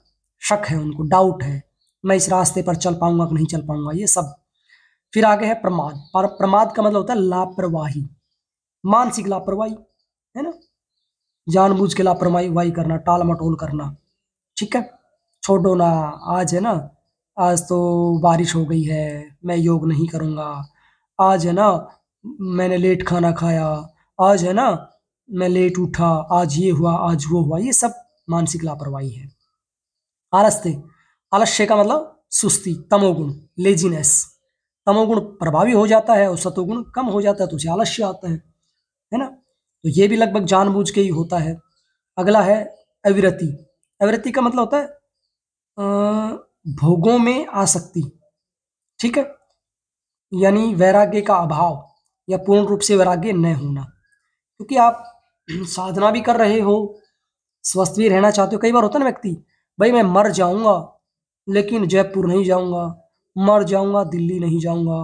शक है उनको डाउट है मैं इस रास्ते पर चल पाऊंगा कि नहीं चल पाऊंगा ये सब फिर आगे है प्रमाद और प्रमाद का मतलब होता है लापरवाही मानसिक लापरवाही है ना जानबूझ के लापरवाही वाही करना टाल मटोल करना ठीक है छोड़ो ना आज है ना आज तो बारिश हो गई है मैं योग नहीं करूँगा आज है ना मैंने लेट खाना खाया आज है ना मैं लेट उठा आज ये हुआ आज वो हुआ ये सब मानसिक लापरवाही है आलस्य आलस्य का मतलब सुस्ती तमोगुण लेजीनेस तमोगुण प्रभावी हो जाता है और सतोगुण कम हो जाता है तो उसे आलस्य आता है है ना तो ये भी लगभग जानबूझ के ही होता है अगला है अविरति अविरति का मतलब होता है भोगों में आसक्ति ठीक है यानी वैराग्य का अभाव या पूर्ण रूप से वैराग्य न होना क्योंकि आप साधना भी कर रहे हो स्वस्थ भी रहना चाहते हो कई बार होता ना व्यक्ति भाई मैं मर जाऊंगा लेकिन जयपुर नहीं जाऊंगा मर जाऊंगा दिल्ली नहीं जाऊंगा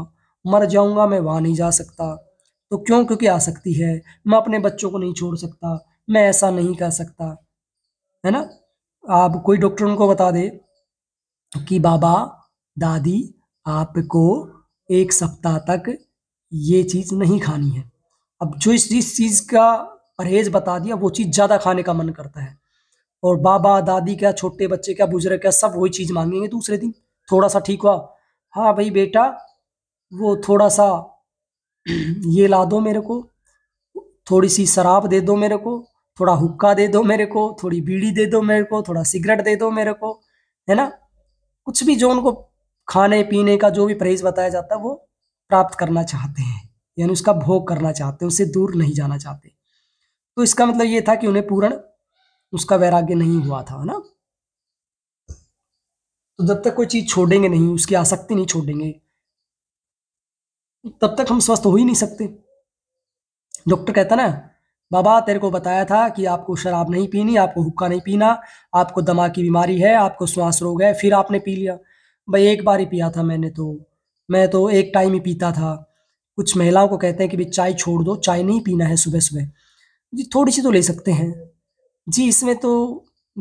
मर जाऊंगा मैं वहाँ नहीं जा सकता तो क्यों क्योंकि आ सकती है मैं अपने बच्चों को नहीं छोड़ सकता मैं ऐसा नहीं कर सकता है ना आप कोई डॉक्टर उनको बता दे कि बाबा दादी आपको एक सप्ताह तक ये चीज़ नहीं खानी है अब जो इस जिस चीज़ का परहेज बता दिया वो चीज़ ज़्यादा खाने का मन करता है और बाबा दादी क्या छोटे बच्चे क्या बुजुर्ग क्या सब वही चीज़ मांगेंगे दूसरे दिन थोड़ा सा ठीक हुआ हाँ भाई बेटा वो थोड़ा सा ये ला दो मेरे को थोड़ी सी शराब दे दो मेरे को थोड़ा हुक्का दे दो मेरे को थोड़ी बीड़ी दे दो मेरे को थोड़ा सिगरेट दे दो मेरे को है ना कुछ भी जो उनको खाने पीने का जो भी परहेज बताया जाता है वो प्राप्त करना चाहते हैं यानी उसका भोग करना चाहते हैं उससे दूर नहीं जाना चाहते तो इसका मतलब ये था कि उन्हें पूर्ण उसका वैराग्य नहीं हुआ था ना तो जब तक कोई चीज़ छोड़ेंगे नहीं उसकी आसक्ति नहीं छोड़ेंगे तब तक हम स्वस्थ हो ही नहीं सकते डॉक्टर कहता ना बाबा तेरे को बताया था कि आपको शराब नहीं पीनी आपको हुक्का नहीं पीना आपको दमा की बीमारी है आपको श्वास रोग है फिर आपने पी लिया भाई एक बार ही पिया था मैंने तो मैं तो एक टाइम ही पीता था कुछ महिलाओं को कहते हैं कि भाई चाय छोड़ दो चाय नहीं पीना है सुबह सुबह जी थोड़ी सी तो ले सकते हैं जी इसमें तो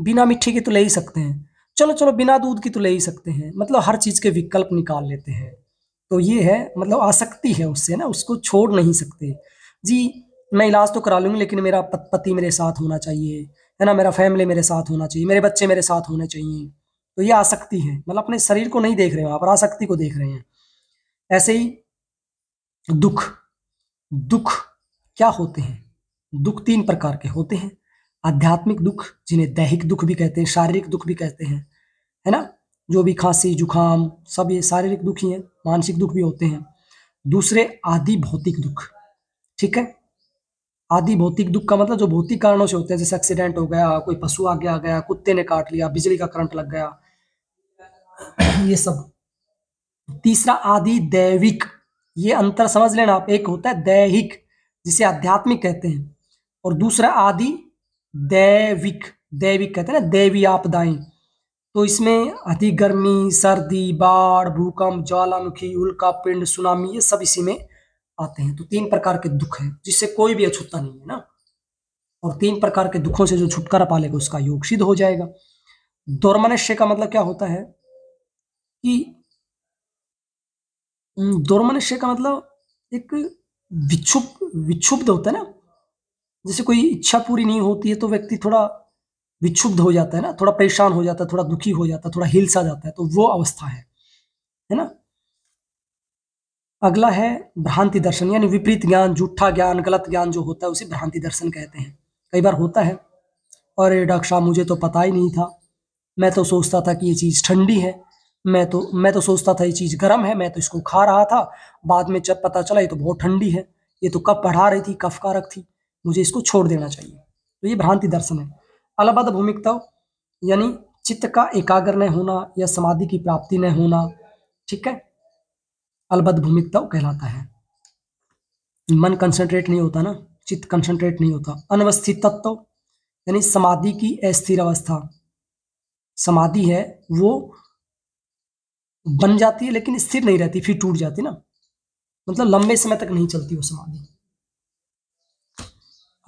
बिना मिट्टी के तो ले ही सकते हैं चलो चलो बिना दूध की तो ले ही सकते हैं मतलब हर चीज़ के विकल्प निकाल लेते हैं तो ये है मतलब आसक्ति है उससे ना उसको छोड़ नहीं सकते जी मैं इलाज तो करा लूँगी लेकिन मेरा पति मेरे साथ होना चाहिए है ना मेरा फैमिली मेरे साथ होना चाहिए मेरे बच्चे मेरे साथ होने चाहिए तो ये आसक्ति है मतलब अपने शरीर को नहीं देख रहे हो आप आसक्ति को देख रहे हैं ऐसे ही दुख दुख क्या होते हैं दुख तीन प्रकार के होते हैं आध्यात्मिक दुख जिन्हें दैहिक दुख भी कहते हैं शारीरिक दुख भी कहते हैं है ना जो भी खांसी जुखाम सब ये शारीरिक दुख ही हैं मानसिक दुख भी होते हैं दूसरे आदि भौतिक दुख ठीक है आदि भौतिक दुख का मतलब जो भौतिक कारणों से होते हैं जैसे एक्सीडेंट हो गया कोई पशु आगे आ गया कुत्ते ने काट लिया बिजली का करंट लग गया ये सब तीसरा आदि दैविक ये अंतर समझ लेना आप एक होता है दैहिक जिसे आध्यात्मिक कहते हैं और दूसरा आदि दैविक दैविक कहते हैं ना देवी आपदाएं तो इसमें अति गर्मी सर्दी बाढ़ भूकंप ज्वालामुखी उल्का पिंड सुनामी ये सब इसी में आते हैं तो तीन प्रकार के दुख है जिससे कोई भी अछूता नहीं है ना और तीन प्रकार के दुखों से जो छुटकारा पा लेगा उसका योग सिद्ध हो जाएगा दौरमनश्य का मतलब क्या होता है कि दौरमनश्य का मतलब एक विक्षुप विक्षुब्ध होता है ना जैसे कोई इच्छा पूरी नहीं होती है तो व्यक्ति थोड़ा विक्षुब्ध हो जाता है ना थोड़ा परेशान हो जाता है थोड़ा दुखी हो जाता है थोड़ा हिल सा जाता है तो वो अवस्था है है ना अगला है भ्रांति दर्शन यानी विपरीत ज्ञान झूठा ज्ञान गलत ज्ञान जो होता है उसे भ्रांति दर्शन कहते हैं कई बार होता है अरे डॉक्टर साहब मुझे तो पता ही नहीं था मैं तो सोचता था कि ये चीज़ ठंडी है मैं तो मैं तो सोचता था ये चीज़ गर्म है मैं तो इसको खा रहा था बाद में जब पता चला ये तो बहुत ठंडी है ये तो कब पढ़ा रही थी कफ कारक थी मुझे इसको छोड़ देना चाहिए तो ये भ्रांति दर्शन है अलबद भूमिकता यानी चित्त का एकाग्र न होना या समाधि की प्राप्ति न होना ठीक है अलबद्ध भूमिकता कहलाता है मन कंसंट्रेट नहीं होता ना चित्त कंसंट्रेट नहीं होता अनवस्थित तत्व यानी समाधि की अस्थिर अवस्था समाधि है वो बन जाती है लेकिन स्थिर नहीं रहती फिर टूट जाती ना मतलब लंबे समय तक नहीं चलती वो समाधि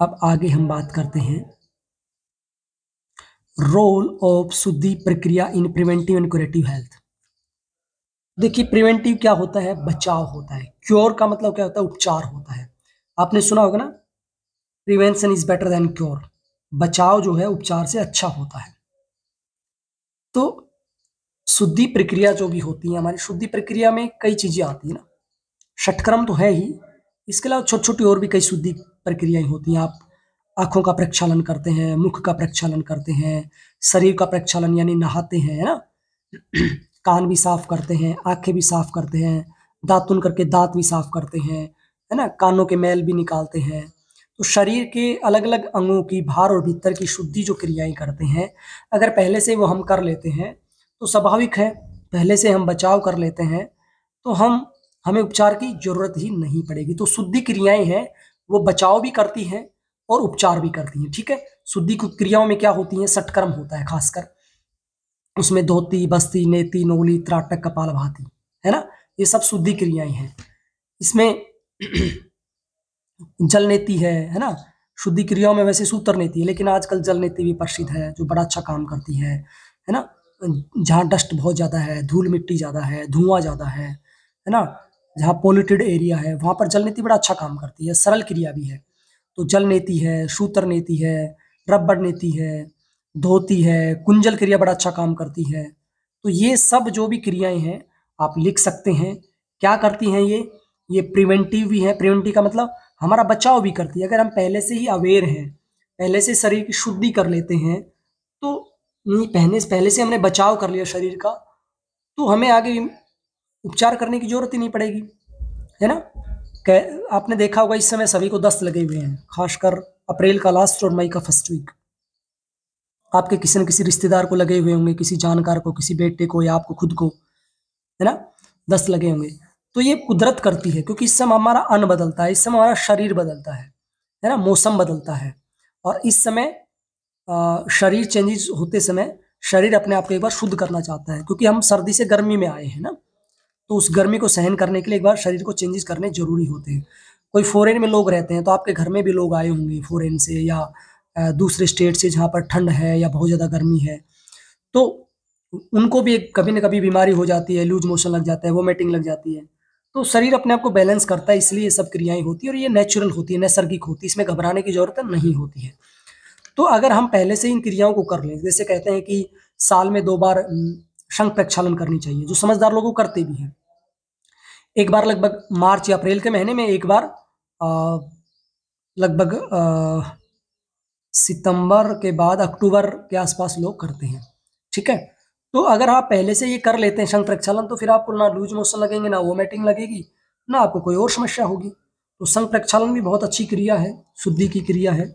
अब आगे हम बात करते हैं रोल ऑफ शुद्धि प्रक्रिया in preventive and curative health देखिए प्रिवेंटिव क्या होता है बचाव होता है क्योर का मतलब क्या होता है उपचार होता है आपने सुना होगा ना prevention is better than cure बचाव जो है उपचार से अच्छा होता है तो शुद्धि प्रक्रिया जो भी होती है हमारी शुद्धि प्रक्रिया में कई चीज़ें आती है ना षटक्रम तो है ही इसके अलावा छोटी छोटी और भी कई शुद्धि प्रक्रियाएं होती हैं आप आँखों का प्रक्षालन करते हैं मुख का प्रक्षालन करते हैं शरीर का प्रक्षालन यानी नहाते हैं है ना कान भी साफ करते हैं आंखें भी साफ करते हैं दातुन करके दांत भी साफ करते हैं है ना कानों के मैल भी निकालते हैं तो शरीर के अलग अलग अंगों की भार और भीतर की शुद्धि जो क्रियाएं करते हैं अगर पहले से वो हम कर लेते हैं तो स्वाभाविक है पहले से हम बचाव कर लेते हैं तो हम हमें उपचार की ज़रूरत ही नहीं पड़ेगी तो शुद्धि क्रियाएं हैं वो बचाव भी करती हैं और उपचार भी करती हैं ठीक है शुद्धि क्रियाओं में क्या होती है सटकर्म होता है खासकर उसमें धोती बस्ती नेती नोली त्राटक कपाल भाती है ना ये सब शुद्धि क्रियाएं हैं इसमें जल नेति है है ना शुद्धि क्रियाओं में वैसे सूत्र नेति है लेकिन आजकल जल नेति भी प्रसिद्ध है जो बड़ा अच्छा काम करती है है ना जहाँ डस्ट बहुत ज़्यादा है धूल मिट्टी ज़्यादा है धुआं ज़्यादा है है ना जहाँ पोल्यूटेड एरिया है वहां पर जल नीति बड़ा अच्छा काम करती है सरल क्रिया भी है तो जल नीति है सूत्र नीति है रबड़ नीति है धोती है कुंजल क्रिया बड़ा अच्छा काम करती है तो ये सब जो भी क्रियाएं हैं आप लिख सकते हैं क्या करती हैं ये ये प्रिवेंटिव भी है प्रिवेंटिव का मतलब हमारा बचाव भी करती है अगर हम पहले से ही अवेयर हैं पहले से शरीर की शुद्धि कर लेते हैं तो नहीं पहने पहले से हमने बचाव कर लिया शरीर का तो हमें आगे उपचार करने की जरूरत ही नहीं पड़ेगी है ना आपने देखा होगा इस समय सभी को दस्त लगे हुए हैं खासकर अप्रैल का लास्ट और मई का फर्स्ट वीक आपके किसी न किसी रिश्तेदार को लगे हुए होंगे किसी जानकार को किसी बेटे को या आपको खुद को है ना दस्त लगे होंगे तो ये कुदरत करती है क्योंकि इस समय हमारा अन्न बदलता है इस समय हमारा शरीर बदलता है है ना मौसम बदलता है और इस समय शरीर चेंजेस होते समय शरीर अपने आप को एक बार शुद्ध करना चाहता है क्योंकि हम सर्दी से गर्मी में आए हैं ना तो उस गर्मी को सहन करने के लिए एक बार शरीर को चेंजेस करने जरूरी होते हैं कोई फॉरेन में लोग रहते हैं तो आपके घर में भी लोग आए होंगे फॉरेन से या दूसरे स्टेट से जहाँ पर ठंड है या बहुत ज़्यादा गर्मी है तो उनको भी एक कभी ना कभी बीमारी हो जाती है लूज मोशन लग जाता है वोमेटिंग लग जाती है तो शरीर अपने आप को बैलेंस करता है इसलिए ये सब क्रियाएं होती है और ये नेचुरल होती है नैसर्गिक होती है इसमें घबराने की ज़रूरत नहीं होती है तो अगर हम पहले से इन क्रियाओं को कर लें जैसे कहते हैं कि साल में दो बार शंख प्रक्षालन करनी चाहिए जो समझदार लोग करते भी हैं एक बार लगभग मार्च या अप्रैल के महीने में एक बार लगभग सितंबर के बाद अक्टूबर के आसपास लोग करते हैं ठीक है तो अगर आप पहले से ये कर लेते हैं शंख प्रक्षालन तो फिर आपको ना लूज मोशन लगेंगे ना वोमेटिंग लगेगी ना आपको कोई और समस्या होगी तो शंख प्रक्षालन भी बहुत अच्छी क्रिया है शुद्धि की क्रिया है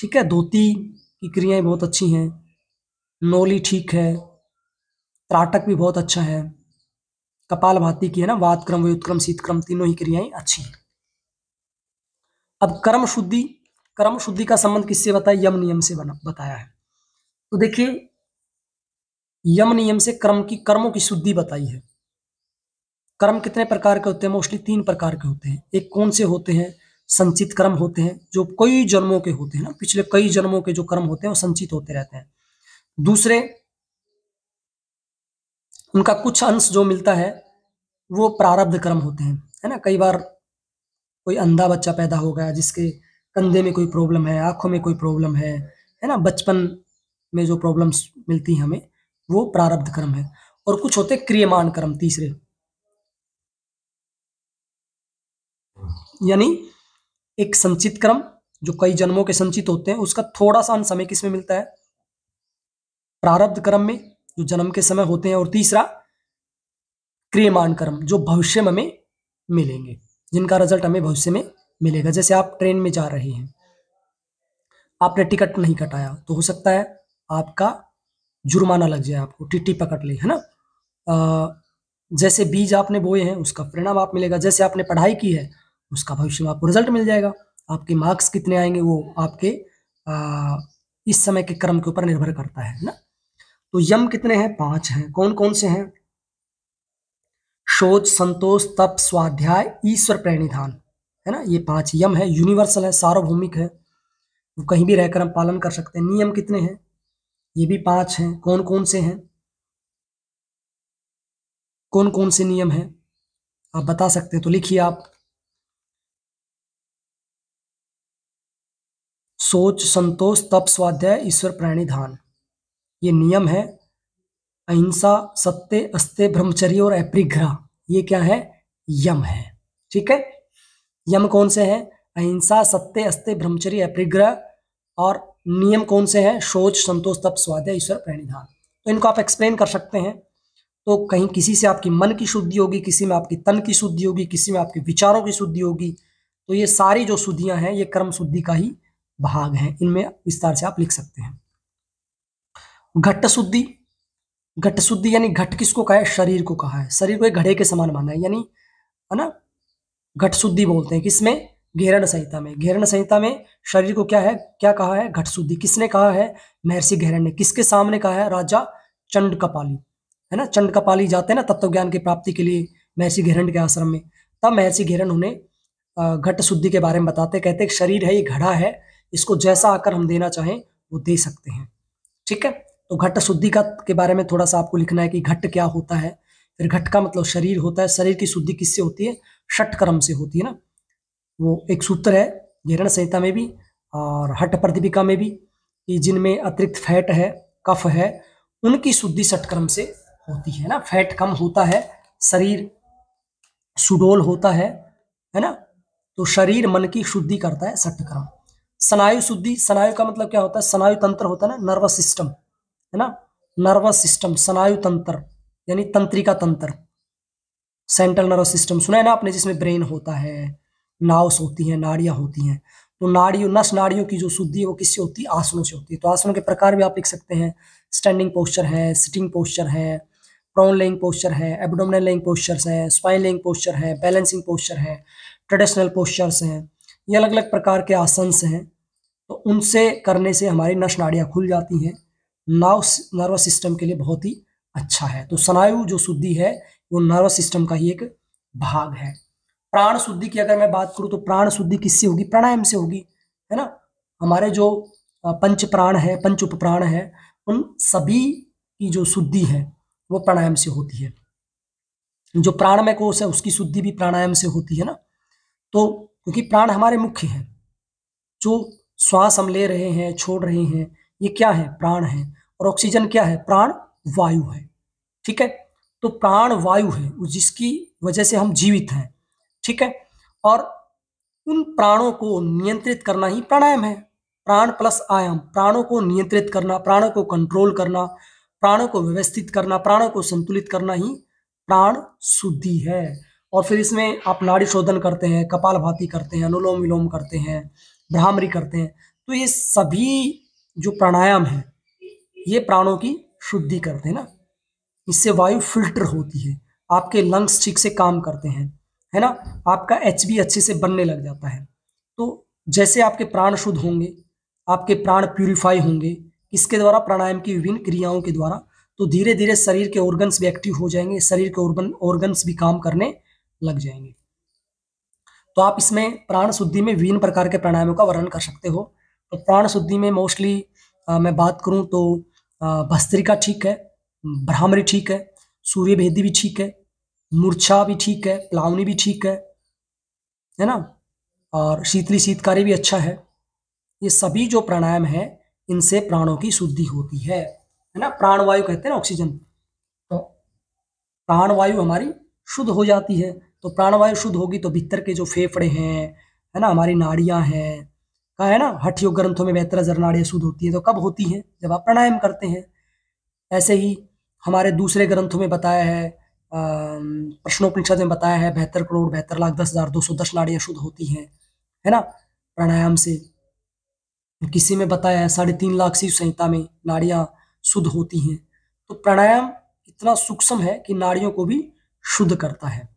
ठीक है धोती की क्रियाएं बहुत अच्छी हैं नोली ठीक है त्राटक भी बहुत अच्छा है कपाल भाती की है ना वात क्रम व्युत्क्रम शीतक्रम तीनों ही क्रियाएं अच्छी हैं अब कर्म शुद्धि कर्म शुद्धि का संबंध किससे बताया यम नियम से बना बताया है तो देखिए यम नियम से कर्म की कर्मों की शुद्धि बताई है कर्म कितने प्रकार के होते हैं मोस्टली तीन प्रकार के होते हैं एक कौन से होते हैं संचित कर्म होते हैं जो कई जन्मों के होते हैं ना पिछले कई जन्मों के जो कर्म होते हैं वो संचित होते रहते हैं दूसरे उनका कुछ अंश जो मिलता है वो प्रारब्ध कर्म होते हैं है ना कई बार कोई अंधा बच्चा पैदा हो गया जिसके कंधे में कोई प्रॉब्लम है आंखों में कोई प्रॉब्लम है है ना बचपन में जो प्रॉब्लम्स मिलती हैं हमें वो प्रारब्ध कर्म है और कुछ होते क्रियमान कर्म तीसरे यानी एक संचित कर्म जो कई जन्मों के संचित होते हैं उसका थोड़ा सा अंश हमें किसमें मिलता है प्रारब्ध कर्म में जो जन्म के समय होते हैं और तीसरा क्रियमान कर्म जो भविष्य में हमें मिलेंगे जिनका रिजल्ट हमें भविष्य में मिलेगा जैसे आप ट्रेन में जा रहे हैं आपने टिकट नहीं कटाया तो हो सकता है आपका जुर्माना लग जाए आपको टिट्टी पकड़ ले है ना आ, जैसे बीज आपने बोए हैं उसका परिणाम आप मिलेगा जैसे आपने पढ़ाई की है उसका भविष्य में आपको रिजल्ट मिल जाएगा आपके मार्क्स कितने आएंगे वो आपके आ, इस समय के कर्म के ऊपर निर्भर करता है ना तो यम कितने हैं पांच हैं कौन कौन से हैं शोध संतोष तप स्वाध्याय ईश्वर प्रणिधान है ना ये पांच यम है यूनिवर्सल है सार्वभौमिक है वो कहीं भी रहकर हम पालन कर सकते हैं नियम कितने हैं ये भी पांच हैं कौन कौन से हैं कौन कौन से नियम हैं आप बता सकते हैं तो लिखिए आप सोच संतोष तप स्वाध्याय ईश्वर प्राणिधान ये नियम है अहिंसा सत्य अस्त्य ब्रह्मचर्य और अपरिग्रह ये क्या है यम है ठीक है यम कौन से हैं अहिंसा सत्य अस्त्य ब्रह्मचर्य अपरिग्रह और नियम कौन से हैं शोच संतोष तप स्वाध्याय ईश्वर प्रणिधान तो इनको आप एक्सप्लेन कर सकते हैं तो कहीं किसी से आपकी मन की शुद्धि होगी किसी में आपकी तन की शुद्धि होगी किसी में आपके विचारों की शुद्धि होगी तो ये सारी जो शुद्धियां हैं ये कर्म शुद्धि का ही भाग है इनमें विस्तार से आप लिख सकते हैं घट शुद्धि घट शुद्धि यानी घट किसको कहा है शरीर को कहा है शरीर को एक घड़े के समान माना है यानी है ना घट शुद्धि बोलते हैं किसमें घेरण संहिता में घेरण संहिता में शरीर को क्या है क्या कहा है घट शुद्धि किसने कहा है महर्षि घेरण ने किसके सामने कहा है राजा चंड कपाली है ना चंड कपाली जाते हैं ना तत्व ज्ञान की प्राप्ति के लिए महर्षि घेरण के आश्रम में तब महर्षि घेरण उन्हें घट शुद्धि के बारे में बताते कहते शरीर है ये घड़ा है इसको जैसा आकर हम देना चाहें वो दे सकते हैं ठीक है तो घट शुद्धि का के बारे में थोड़ा सा आपको लिखना है कि घट क्या होता है फिर घट का मतलब शरीर होता है शरीर की शुद्धि किससे होती है षट कर्म से होती है ना वो एक सूत्र है हिरण संहिता में भी और हट प्रतिपिका में भी कि जिनमें अतिरिक्त फैट है कफ है उनकी शुद्धि षटकर्म से होती है ना फैट कम होता है शरीर सुडोल होता है है ना तो शरीर मन की शुद्धि करता है षटकर्म स्नायु शुद्धि स्नायु का मतलब क्या होता है स्नायु तंत्र होता है ना नर्वस सिस्टम है ना नर्वस सिस्टम स्नायु तंत्र यानी तंत्रिका तंत्र सेंट्रल नर्वस सिस्टम सुना है ना आपने जिसमें ब्रेन होता है नाउस होती हैं नाड़ियां होती हैं तो नाड़ियों नस नाड़ियों की जो शुद्धि है वो किससे होती है आसनों से होती है तो आसनों के प्रकार भी आप लिख सकते हैं स्टैंडिंग पोस्चर है सिटिंग पोस्चर है प्रोन लेइंग पोस्चर है एबडोमिनल लेइंग पोस्चर्स है स्पाइन लेइंग पोस्चर है बैलेंसिंग पोस्चर है ट्रेडिशनल पोस्चर्स हैं ये अलग अलग प्रकार के आसन हैं तो उनसे करने से हमारी नस नाड़ियाँ खुल जाती हैं नर्व नर्वस सिस्टम के लिए बहुत ही अच्छा है तो स्नायु जो शुद्धि है वो नर्वस सिस्टम का ही एक भाग है प्राण शुद्धि की अगर मैं बात करूँ तो प्राण शुद्धि किससे होगी प्राणायाम से होगी है ना हमारे जो पंच प्राण है पंच उप प्राण है उन सभी की जो शुद्धि है वो प्राणायाम से होती है जो प्राण में कोष है उसकी शुद्धि भी प्राणायाम से होती है ना तो क्योंकि प्राण हमारे मुख्य हैं जो श्वास हम ले रहे हैं छोड़ रहे हैं ये क्या है प्राण है और ऑक्सीजन क्या है प्राण वायु है ठीक है तो प्राण वायु है जिसकी वजह से हम जीवित हैं ठीक है और उन प्राणों को नियंत्रित करना ही प्राणायाम है प्राण प्लस आयाम प्राणों को नियंत्रित करना प्राणों को कंट्रोल करना प्राणों को व्यवस्थित करना प्राणों को संतुलित करना ही प्राण शुद्धि है और फिर इसमें आप नाड़ी शोधन करते हैं कपाल भाती करते हैं अनुलोम विलोम करते हैं भ्रामरी करते हैं तो ये सभी जो प्राणायाम है ये प्राणों की शुद्धि करते हैं ना इससे वायु फिल्टर होती है आपके लंग्स ठीक से काम करते हैं है ना आपका एच अच्छे से बनने लग जाता है तो जैसे आपके प्राण शुद्ध होंगे आपके प्राण प्यूरिफाई होंगे इसके द्वारा प्राणायाम की विभिन्न क्रियाओं के द्वारा तो धीरे धीरे शरीर के ऑर्गन्स भी एक्टिव हो जाएंगे शरीर के ऑर्गन ऑर्गन्स भी काम करने लग जाएंगे तो आप इसमें प्राण शुद्धि में विभिन्न प्रकार के प्राणायामों का वर्णन कर सकते हो तो प्राण शुद्धि में मोस्टली मैं बात करूँ तो भस्त्रिका ठीक है भ्रामरी ठीक है सूर्य भेदी भी ठीक है मूर्छा भी ठीक है प्लावनी भी ठीक है है ना और शीतली शीतकारी भी अच्छा है ये सभी जो प्राणायाम है इनसे प्राणों की शुद्धि होती है है ना प्राणवायु कहते हैं ना ऑक्सीजन तो प्राणवायु हमारी शुद्ध हो जाती है तो प्राणवायु शुद्ध होगी तो भीतर के जो फेफड़े हैं है ना हमारी नाड़ियाँ हैं कहा है ना हठ योग ग्रंथों में बेहतर जरनाड़ी शुद्ध होती है तो कब होती है जब आप प्राणायाम करते हैं ऐसे ही हमारे दूसरे ग्रंथों में बताया है प्रश्नोपनिषद में बताया है बेहतर करोड़ बेहतर लाख दस हजार दो सौ दस नाड़ियाँ शुद्ध होती हैं है ना प्राणायाम से किसी में बताया है साढ़े तीन लाख शिव संहिता में नाड़ियाँ शुद्ध होती हैं तो प्राणायाम इतना सूक्ष्म है कि नाड़ियों को भी शुद्ध करता है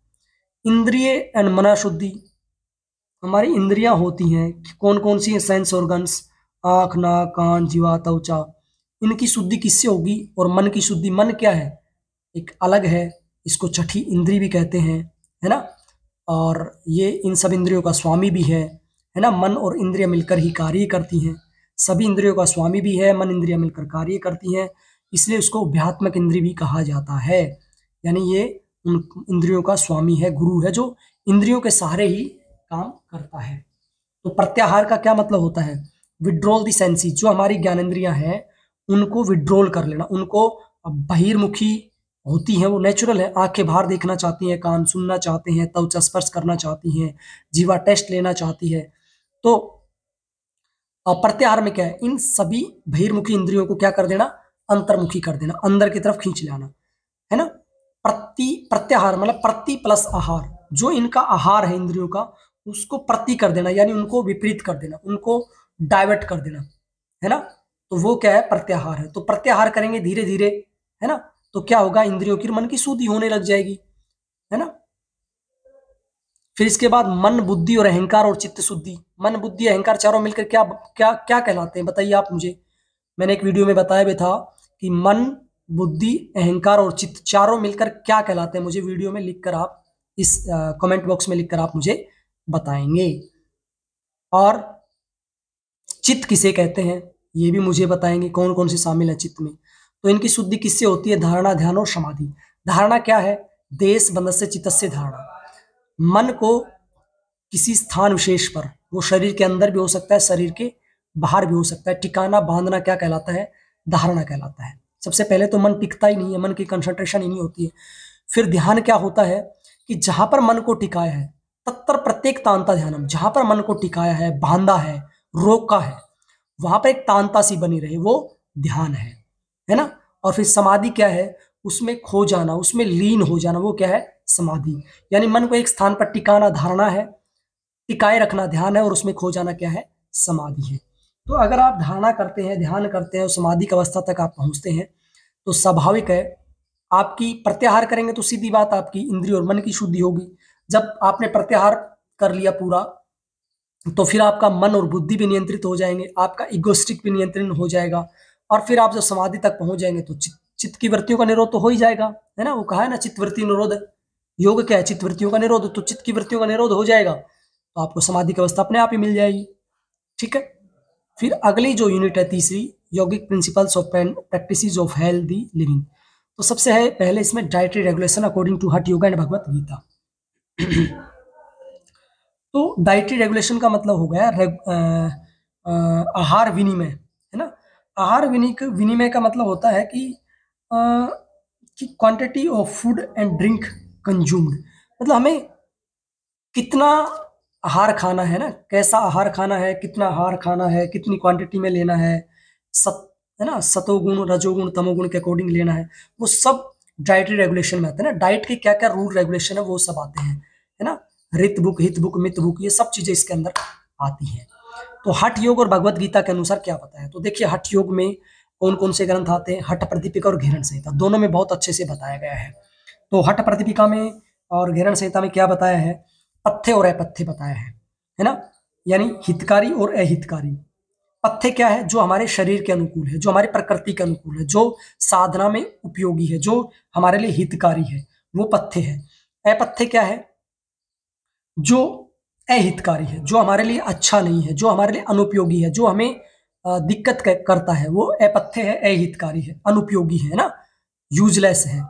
इंद्रिय एंड मना शुद्धि हमारी इंद्रियां होती हैं कौन कौन सी हैं सेंस ऑर्गन्स आँख नाक कान जीवा त्वचा इनकी शुद्धि किससे होगी और मन की शुद्धि मन क्या है एक अलग है इसको छठी इंद्री भी कहते हैं है ना और ये इन सब इंद्रियों का स्वामी भी है है ना मन और इंद्रिया मिलकर ही कार्य करती हैं सभी इंद्रियों का स्वामी भी है मन इंद्रिया मिलकर कार्य करती हैं इसलिए उसको अभ्यात्मक इंद्री भी कहा जाता है यानी ये उन इंद्रियों का स्वामी है गुरु है जो इंद्रियों के सहारे ही काम करता है तो प्रत्याहार का क्या मतलब होता है विड्रोल देंसी जो हमारी ज्ञानेन्द्रियां हैं उनको विड्रोल कर लेना उनको बहिर्मुखी होती हैं वो नेचुरल है आंखें बाहर देखना चाहती हैं कान सुनना चाहते हैं त्वचा स्पर्श करना चाहती हैं जीवा टेस्ट लेना चाहती है तो प्रत्याहार में क्या है इन सभी बहिर्मुखी इंद्रियों को क्या कर देना अंतर्मुखी कर देना अंदर की तरफ खींच लाना है ना प्रति प्रत्याहार मतलब प्रति प्लस आहार जो इनका आहार है इंद्रियों का उसको प्रति कर देना यानी उनको विपरीत कर देना उनको डाइवर्ट कर देना है ना तो वो क्या है प्रत्याहार है तो प्रत्याहार करेंगे धीरे धीरे है ना तो क्या होगा इंद्रियों की मन की शुद्धि होने लग जाएगी है ना फिर इसके बाद मन बुद्धि और अहंकार और चित्त शुद्धि मन बुद्धि अहंकार चारों मिलकर क्या क्या क्या कहलाते हैं बताइए आप मुझे मैंने एक वीडियो में बताया भी था कि मन बुद्धि अहंकार और चित्त चारों मिलकर क्या कहलाते हैं मुझे वीडियो में लिखकर आप इस कमेंट बॉक्स में लिखकर आप मुझे बताएंगे और चित्त किसे कहते हैं ये भी मुझे बताएंगे कौन कौन सी शामिल है चित्त में तो इनकी शुद्धि किससे होती है धारणा ध्यान और समाधि धारणा क्या है देश बंधस से चित्त से धारणा मन को किसी स्थान विशेष पर वो शरीर के अंदर भी हो सकता है शरीर के बाहर भी हो सकता है टिकाना बांधना क्या कहलाता है धारणा कहलाता है सबसे पहले तो मन टिकता ही नहीं है मन की कंसंट्रेशन ही नहीं होती है फिर ध्यान क्या होता है कि जहां पर मन को टिकाया है तत्तर प्रत्येक तांता ध्यानम जहां पर मन को टिकाया है बांधा है रोका है वहां पर एक तांता सी बनी रहे वो ध्यान है है ना और फिर समाधि क्या है उसमें खो जाना उसमें लीन हो जाना वो क्या है समाधि यानी मन को एक स्थान पर टिकाना धारणा है टिकाए रखना ध्यान है और उसमें खो जाना क्या है समाधि है तो अगर आप धारणा करते हैं ध्यान करते हैं और समाधि की अवस्था तक आप पहुंचते हैं तो स्वाभाविक है आपकी प्रत्याहार करेंगे तो सीधी बात आपकी इंद्रिय और मन की शुद्धि होगी जब आपने प्रत्याहार कर लिया पूरा तो फिर आपका मन और बुद्धि भी नियंत्रित हो जाएंगे आपका इगोस्टिक भी नियंत्रण हो जाएगा और फिर आप जब समाधि तक पहुंच जाएंगे तो चित्त चित्त की वृत्तियों का निरोध तो हो ही जाएगा है ना वो कहा है ना चित्तवृत्ति निरोध योग क्या है चित्तवृत्तियों का निरोध तो चित्त की वृत्तियों का निरोध हो जाएगा तो आपको समाधि की अवस्था अपने आप ही मिल जाएगी ठीक है फिर अगली जो यूनिट है तीसरी यौगिक principles of practice of health living तो सबसे है पहले इसमें डायट्री रेगुलेशन अकॉर्डिंग टू हट योगा एंड भगवत गीता तो डाइटरी रेगुलेशन का मतलब हो गया रेग, आ, आ, आहार विनिमय है ना आहार विनिमय का मतलब होता है कि कि quantity of food and drink consumed मतलब हमें कितना आहार खाना है ना कैसा आहार खाना है कितना आहार खाना है कितनी क्वांटिटी में लेना है सत है ना सतोगुण रजोगुण तमोगुण के अकॉर्डिंग लेना है वो सब डाइटरी रेगुलेशन में आते हैं ना डाइट के क्या क्या रूल रेगुलेशन है वो सब आते हैं है ना रित बुक हित बुक मित बुक ये सब चीजें इसके अंदर आती हैं तो हठ योग और भगवत गीता के अनुसार क्या बताया तो देखिए हठ योग में कौन कौन से ग्रंथ आते हैं हठ प्रतिपिका और घेरण संहिता दोनों में बहुत अच्छे से बताया गया है तो हठ प्रतिपिका में और घेरण संहिता में क्या बताया है पत्थे और अपथ्य बताया है है ना यानी हितकारी और अहितकारी पत्थे क्या है जो हमारे शरीर के अनुकूल है जो हमारी प्रकृति के अनुकूल है जो साधना में उपयोगी है जो हमारे लिए हितकारी है वो पत्थे है अपथ्य क्या है जो अहितकारी है जो हमारे लिए अच्छा नहीं है जो हमारे लिए अनुपयोगी है जो हमें दिक्कत करता है वो अपथ्य है अहितकारी है अनुपयोगी है ना यूजलेस है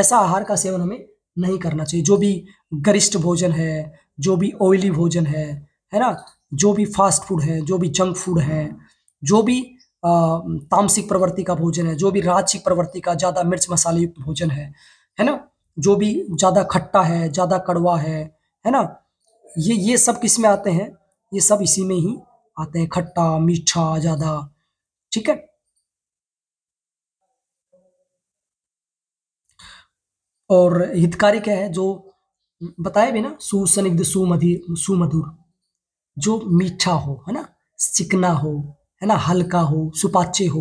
ऐसा आहार का सेवन हमें नहीं करना चाहिए जो भी गरिष्ठ भोजन है जो भी ऑयली भोजन है है ना जो भी फास्ट फूड है जो भी जंक फूड है जो भी तामसिक प्रवृत्ति का भोजन है जो भी राजसिक प्रवृत्ति का ज़्यादा मिर्च मसाले युक्त भोजन है है ना जो भी ज़्यादा खट्टा है ज़्यादा कड़वा है है ना ये ये सब किस में आते हैं ये सब इसी में ही आते हैं खट्टा मीठा ज्यादा ठीक है और हितकारी क्या है जो बताए भी ना सुसनिग्ध सुमधिर सुमधुर जो मीठा हो है ना चिकना हो है ना हल्का हो सुपाच्य हो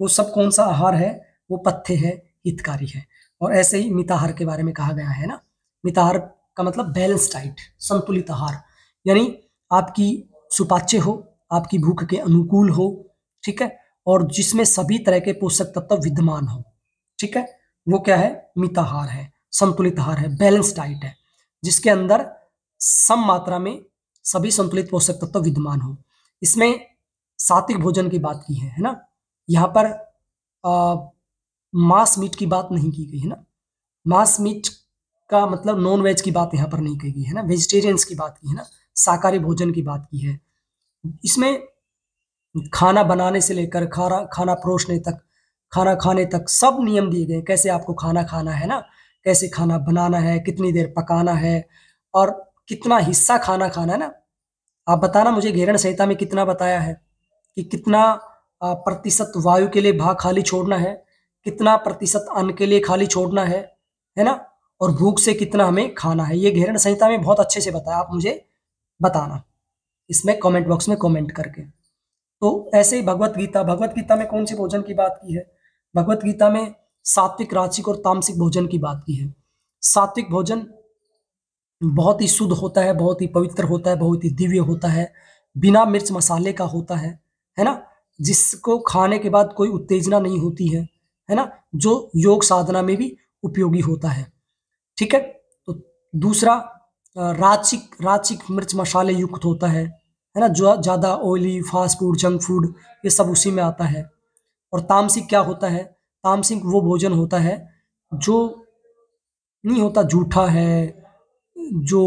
वो सब कौन सा आहार है वो पत्थे है हितकारी है और ऐसे ही मिताहार के बारे में कहा गया है ना मिताहार का मतलब बैलेंस डाइट संतुलित आहार यानी आपकी सुपाच्य हो आपकी भूख के अनुकूल हो ठीक है और जिसमें सभी तरह के पोषक तत्व विद्यमान हो ठीक है वो क्या है मिताहार है संतुलित आहार है बैलेंस डाइट है जिसके अंदर सम मात्रा में सभी संतुलित पोषक तत्व विद्यमान हो इसमें सात्विक भोजन की बात की है है ना यहाँ पर आ, मांस मीट की बात नहीं की गई है ना मांस मीट का मतलब नॉन वेज की बात यहाँ पर नहीं कही गई है ना वेजिटेरियंस की बात की है ना शाकाहारी भोजन की बात की है इसमें खाना बनाने से लेकर खाना खाना परोसने तक खाना खाने तक सब नियम दिए गए कैसे आपको खाना खाना है ना कैसे खाना बनाना है कितनी देर पकाना है और कितना हिस्सा खाना खाना है ना आप बताना मुझे घेरण संहिता में कितना बताया है कि कितना प्रतिशत वायु के लिए भाग खाली छोड़ना है कितना प्रतिशत अन्न के लिए खाली छोड़ना है है ना और भूख से कितना हमें खाना है ये घेरण संहिता में बहुत अच्छे से बताया आप मुझे बताना इसमें कमेंट बॉक्स में कमेंट करके तो ऐसे ही भगवत गीता भगवत गीता में कौन से भोजन की बात की है भगवत गीता में सात्विक राचिक और तामसिक भोजन की बात की है सात्विक भोजन बहुत ही शुद्ध होता है बहुत ही पवित्र होता है बहुत ही दिव्य होता है बिना मिर्च मसाले का होता है है ना जिसको खाने के बाद कोई उत्तेजना नहीं होती है है ना जो योग साधना में भी उपयोगी होता है ठीक है तो दूसरा राचिक राचिक मिर्च मसाले युक्त होता है है ना जो ज़्यादा oily fast food junk food ये सब उसी में आता है और तामसिक क्या होता है तामसिक वो भोजन होता है जो नहीं होता जूठा है जो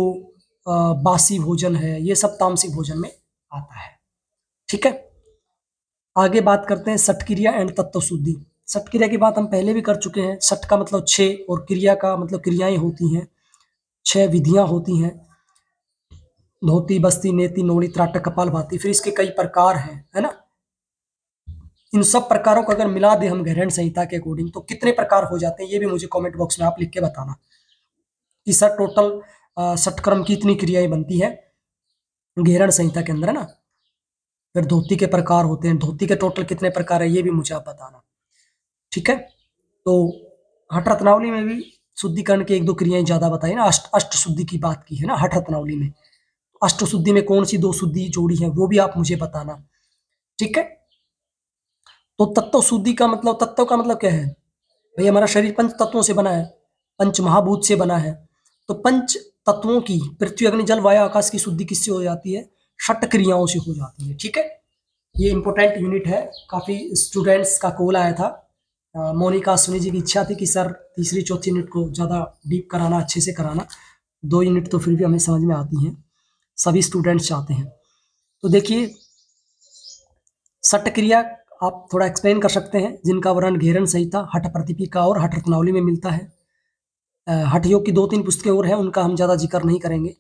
बासी भोजन है ये सब तामसिक भोजन में आता है ठीक है आगे बात करते हैं सटक्रिया एंड तत्व शुद्धि सट क्रिया की बात हम पहले भी कर चुके हैं सट का मतलब छः और क्रिया का मतलब क्रियाएं होती हैं छह विधियां होती हैं धोती बस्ती नेति नोड़ी त्राटक कपाल भाती फिर इसके कई प्रकार हैं है ना इन सब प्रकारों को अगर मिला दे हम ग्रहण संहिता के अकॉर्डिंग तो कितने प्रकार हो जाते हैं ये भी मुझे कमेंट बॉक्स में आप लिख के बताना कि सर टोटल सटक्रम की इतनी क्रियाएं बनती है घेरण संहिता के अंदर है ना फिर धोती के प्रकार होते हैं धोती के टोटल कितने प्रकार है ये भी मुझे आप बताना ठीक है तो हट रत्नावली में भी शुद्धिकरण की एक दो क्रियाएं ज्यादा बताई ना अष्ट अष्ट शुद्धि की बात की है ना हठ रत्नावली में अष्ट शुद्धि में कौन सी दो शुद्धि जोड़ी है वो भी आप मुझे बताना ठीक है तो तत्व शुद्धि का मतलब तत्व का मतलब क्या है भाई हमारा शरीर पंच तत्वों से बना है पंच महाभूत से बना है तो पंच तत्वों की पृथ्वी अग्नि जल वायु आकाश की शुद्धि किससे हो जाती है षट क्रियाओं से हो जाती है ठीक है ये इंपॉर्टेंट यूनिट है काफ़ी स्टूडेंट्स का कोल आया था मोनिका सुनी जी की इच्छा थी कि सर तीसरी चौथी यूनिट को ज़्यादा डीप कराना अच्छे से कराना दो यूनिट तो फिर भी हमें समझ में आती हैं सभी स्टूडेंट्स चाहते हैं तो देखिए सट क्रिया आप थोड़ा एक्सप्लेन कर सकते हैं जिनका वर्ण घेरन सही था हठ प्रतिपिका और हठ रत्नावली में मिलता है हठ योग की दो तीन पुस्तकें और हैं उनका हम ज़्यादा जिक्र नहीं करेंगे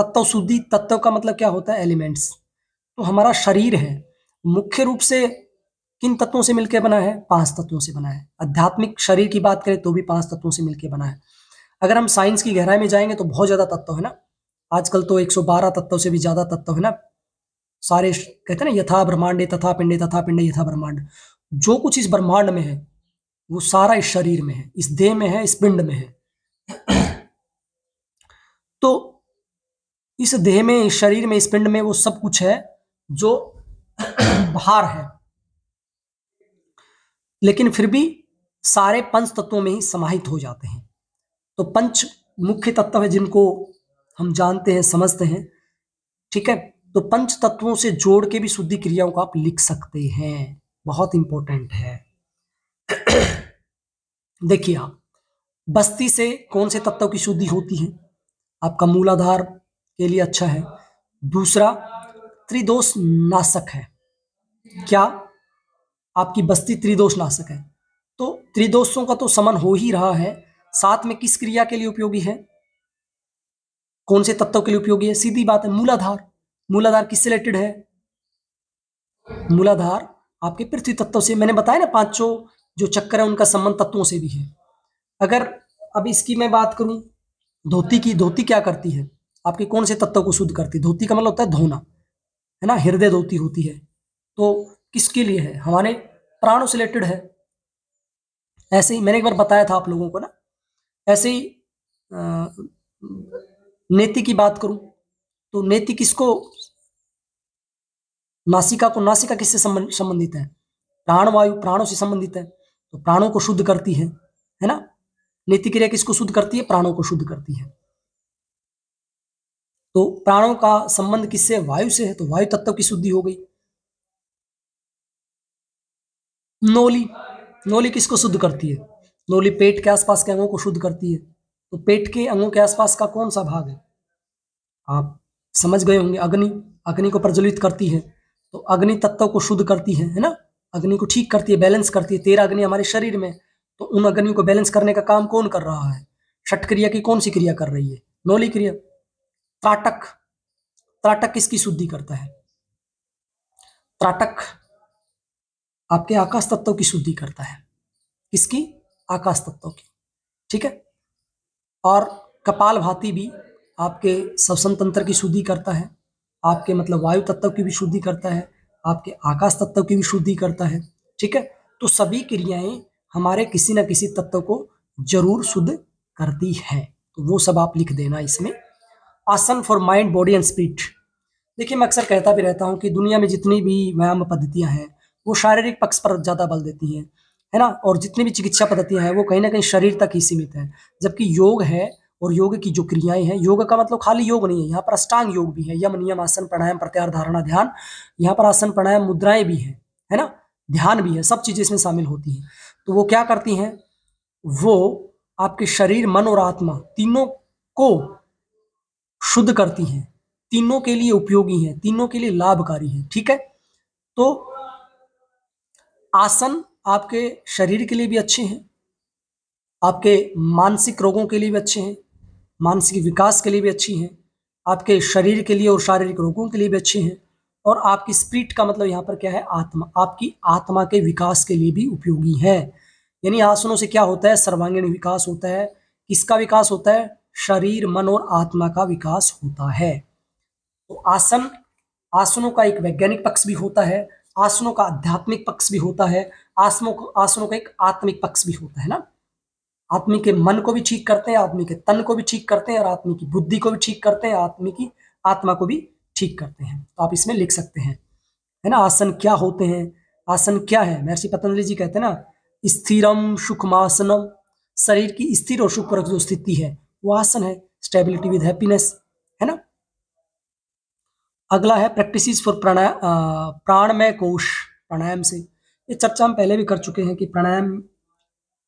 तत्व शुद्धि तत्व का मतलब क्या होता है एलिमेंट्स तो हमारा शरीर है मुख्य रूप से किन तत्वों से मिलकर बना है पांच तत्वों से बना है आध्यात्मिक शरीर की बात करें तो भी पांच तत्वों से मिलकर बना है अगर हम साइंस की गहराई में जाएंगे तो बहुत ज्यादा तत्व है ना आजकल तो 112 तत्वों से भी ज्यादा तत्व है ना सारे कहते हैं ना यथा ब्रह्मांड तथा पिंड तथा पिंड यथा ब्रह्मांड जो कुछ इस ब्रह्मांड में है वो सारा इस शरीर में है इस देह में है इस पिंड में है तो इस देह में इस शरीर में इस पिंड में वो सब कुछ है जो बाहर है लेकिन फिर भी सारे पंच तत्वों में ही समाहित हो जाते हैं तो पंच मुख्य तत्व है जिनको हम जानते हैं समझते हैं ठीक है तो पंच तत्वों से जोड़ के भी शुद्धि क्रियाओं को आप लिख सकते हैं बहुत इंपॉर्टेंट है देखिए आप बस्ती से कौन से तत्व की शुद्धि होती है आपका मूलाधार के लिए अच्छा है दूसरा त्रिदोष नाशक है क्या आपकी बस्ती त्रिदोष नाशक है तो त्रिदोषों का तो समन हो ही रहा है साथ में किस क्रिया के लिए उपयोगी है कौन से तत्व के लिए उपयोगी है सीधी बात है मूलाधार मूलाधार किससे रिलेटेड है मूलाधार आपके पृथ्वी तत्व से मैंने बताया ना पांचों जो चक्कर है उनका संबंध तत्वों से भी है अगर अब इसकी मैं बात करूं धोती की धोती क्या करती है आपके कौन से तत्व को शुद्ध करती है धोती का मतलब होता है धोना है ना हृदय धोती होती है तो किसके लिए है हमारे प्राणों से रिलेटेड है ऐसे ही मैंने एक बार बताया था आप लोगों को ना ऐसे ही नेति की बात करूं तो नेति किसको नासिका को नासिका किससे संबंधित है प्राण वायु प्राणों से संबंधित है तो प्राणों को शुद्ध करती है है ना नेति क्रिया किसको शुद्ध करती है प्राणों को शुद्ध करती है तो प्राणों का संबंध किससे वायु से है तो वायु तत्व की शुद्धि हो गई नोली नोली किसको शुद्ध करती है नोली पेट के आसपास के अंगों को शुद्ध करती है तो पेट के अंगों के आसपास का कौन सा भाग है आप समझ गए होंगे अग्नि अग्नि को प्रज्वलित करती है तो अग्नि तत्व को शुद्ध करती है है ना अग्नि को ठीक करती है बैलेंस करती है तेरह अग्नि हमारे शरीर में तो उन अग्नियों को बैलेंस करने का काम कौन कर रहा है छठ क्रिया की कौन सी क्रिया कर रही है नोली क्रिया त्राटक त्राटक किसकी शुद्धि करता है त्राटक आपके आकाश तत्व की शुद्धि करता है इसकी आकाश तत्व की ठीक है और कपाल भाती भी आपके श्वसन तंत्र की शुद्धि करता है आपके मतलब वायु तत्व की भी शुद्धि करता है आपके आकाश तत्व की भी शुद्धि करता है ठीक है तो सभी क्रियाएं हमारे किसी न किसी तत्व को जरूर शुद्ध करती है तो वो सब आप लिख देना इसमें आसन for mind body and speed देखिए मैं अक्सर कहता भी रहता हूँ कि दुनिया में जितनी भी व्यायाम पद्धतियाँ हैं वो शारीरिक पक्ष पर ज़्यादा बल देती हैं है ना और जितनी भी चिकित्सा पद्धतियाँ हैं वो कहीं ना कहीं शरीर तक ही सीमित है जबकि योग है और योग की जो क्रियाएं हैं योग का मतलब खाली योग नहीं है यहाँ पर अष्टांग योग भी है यम नियम आसन प्राणायाम प्रत्यार धारणा ध्यान यहाँ पर आसन प्राणायाम मुद्राएं भी हैं है ना ध्यान भी है सब चीज़ें इसमें शामिल होती हैं तो वो क्या करती हैं वो आपके शरीर मन और आत्मा तीनों को शुद्ध करती हैं तीनों के लिए उपयोगी हैं तीनों के लिए लाभकारी हैं ठीक है तो आसन आपके शरीर के लिए भी अच्छे हैं आपके मानसिक रोगों के लिए भी अच्छे हैं मानसिक विकास के लिए भी अच्छी हैं आपके शरीर के लिए और शारीरिक रोगों के लिए भी अच्छी हैं और आपकी स्प्रिट का मतलब यहाँ पर क्या है आत्मा आपकी आत्मा के विकास के लिए भी उपयोगी है यानी आसनों से क्या होता है सर्वांगीण विकास होता है किसका विकास होता है शरीर मन और आत्मा का विकास होता है तो आसन आसनों का एक वैज्ञानिक पक्ष भी होता है आसनों का आध्यात्मिक पक्ष भी होता है आसनों को आसनों का एक आत्मिक पक्ष भी होता है ना आदमी के मन को भी ठीक करते हैं आदमी के तन को भी ठीक करते हैं और आदमी की बुद्धि को भी ठीक करते हैं आदमी की आत्मा को भी ठीक करते हैं तो आप इसमें लिख सकते हैं है ना आसन क्या होते हैं आसन क्या है महर्षि पतंजलि जी कहते हैं ना स्थिरम सुखमासनम शरीर की स्थिर और सुख जो स्थिति है वो आसन है स्टेबिलिटी विद हैप्पीनेस अगला है प्रैक्टिस फॉर प्राणाय प्राणमय कोश प्राणायाम से ये चर्चा हम पहले भी कर चुके हैं कि प्राणायाम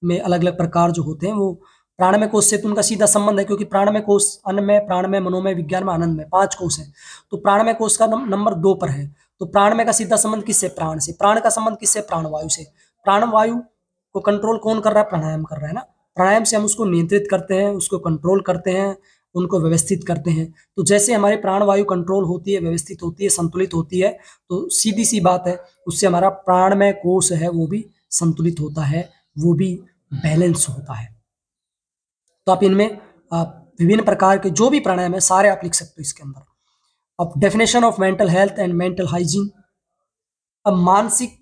में अलग अलग प्रकार जो होते हैं वो प्राणमय कोश से तो उनका सीधा संबंध है क्योंकि प्राणमय कोश अन्नमय प्राणमय मनोमय विज्ञान में आनंद में पांच कोश है तो प्राणमय कोश का नंबर दो पर है तो प्राणमय का सीधा संबंध किससे प्राण से प्राण का संबंध किससे प्राणवायु से प्राणवायु को कंट्रोल कौन कर रहा है प्राणायाम कर रहा है ना प्राणायाम से हम उसको नियंत्रित करते हैं उसको कंट्रोल करते हैं उनको व्यवस्थित करते हैं तो जैसे हमारे प्राणवायु कंट्रोल होती है व्यवस्थित होती है संतुलित होती है तो सीधी सी बात है उससे हमारा प्राणमय कोष है वो भी संतुलित होता है वो भी बैलेंस होता है तो आप इनमें विभिन्न प्रकार के जो भी प्राणायाम है सारे आप लिख सकते हो इसके अंदर अब definition of mental health and mental hygiene अब मानसिक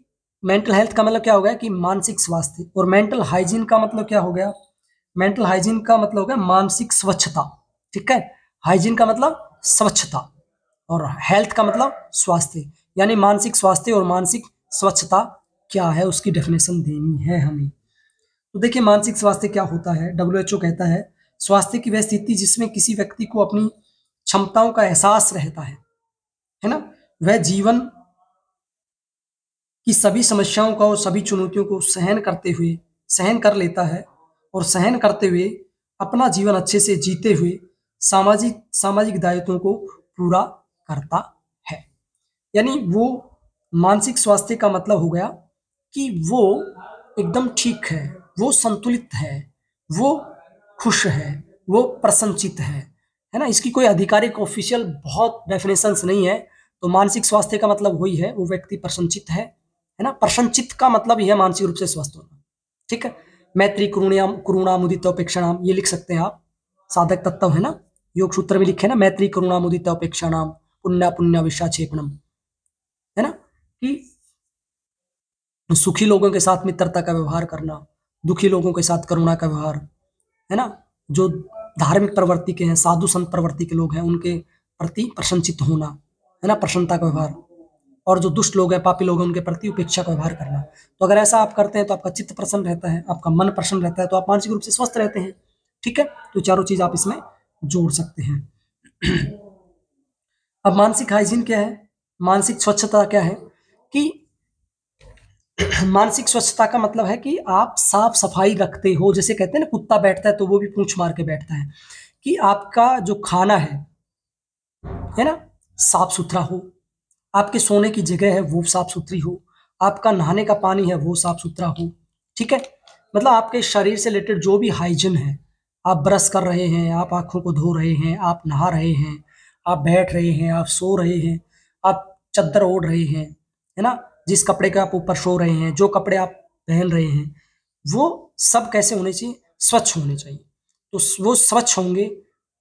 मेंटल हेल्थ का मतलब क्या हो गया कि मानसिक स्वास्थ्य और मेंटल हाइजीन का मतलब क्या हो गया मेंटल हाइजीन का मतलब हो गया मानसिक स्वच्छता ठीक है हाइजीन का मतलब स्वच्छता और हेल्थ का मतलब स्वास्थ्य यानी मानसिक स्वास्थ्य और मानसिक स्वच्छता क्या है उसकी डेफिनेशन देनी है हमें तो देखिए मानसिक स्वास्थ्य क्या होता है डब्ल्यू कहता है स्वास्थ्य की वह स्थिति जिसमें किसी व्यक्ति को अपनी क्षमताओं का एहसास रहता है है ना वह जीवन की सभी समस्याओं का और सभी चुनौतियों को सहन करते हुए सहन कर लेता है और सहन करते हुए अपना जीवन अच्छे से जीते हुए सामाजिक सामाजिक दायित्वों को पूरा करता है यानी वो मानसिक स्वास्थ्य का मतलब हो गया कि वो एकदम ठीक है वो संतुलित है वो खुश है वो प्रशंसित है है ना इसकी कोई आधिकारिक ऑफिशियल बहुत डेफिनेशंस नहीं है तो मानसिक स्वास्थ्य का मतलब वही है वो व्यक्ति प्रशंसित है है ना प्रशंसित का मतलब ही है मानसिक रूप से स्वस्थ होना ठीक है मैत्री करुणा करुणा मुदित अपेक्षणाम ये लिख सकते हैं आप साधक तत्व है ना योग सूत्र में लिखे ना मैत्री करुणा मुदित उपेक्षा नाम पुण्य पुण्य विषा है ना कि सुखी लोगों के साथ मित्रता का व्यवहार करना दुखी लोगों के साथ करुणा का व्यवहार है ना जो धार्मिक प्रवृत्ति के हैं साधु संत प्रवृत्ति के लोग हैं उनके प्रति प्रशंसित होना है ना प्रसन्नता का व्यवहार और जो दुष्ट लोग हैं पापी लोग हैं उनके प्रति उपेक्षा का व्यवहार करना तो अगर ऐसा आप करते हैं तो आपका चित्त प्रसन्न रहता है आपका मन प्रसन्न रहता है तो आप मानसिक रूप से स्वस्थ रहते हैं ठीक है तो चारों चीज आप इसमें जोड़ सकते हैं अब मानसिक हाइजीन क्या है मानसिक स्वच्छता क्या है कि मानसिक स्वच्छता का मतलब है कि आप साफ सफाई रखते हो जैसे कहते हैं ना कुत्ता बैठता है तो वो भी पूछ मार के बैठता है कि आपका जो खाना है है ना साफ सुथरा हो आपके सोने की जगह है वो साफ सुथरी हो आपका नहाने का पानी है वो साफ सुथरा हो ठीक है मतलब आपके शरीर से रिलेटेड जो भी हाइजीन है आप ब्रश कर रहे हैं आप आँखों को धो रहे हैं आप नहा रहे हैं आप बैठ रहे हैं आप सो रहे हैं आप चद्दर ओढ़ रहे हैं है ना जिस कपड़े के आप ऊपर सो रहे हैं जो कपड़े आप पहन रहे हैं वो सब कैसे होने चाहिए स्वच्छ होने चाहिए तो वो स्वच्छ होंगे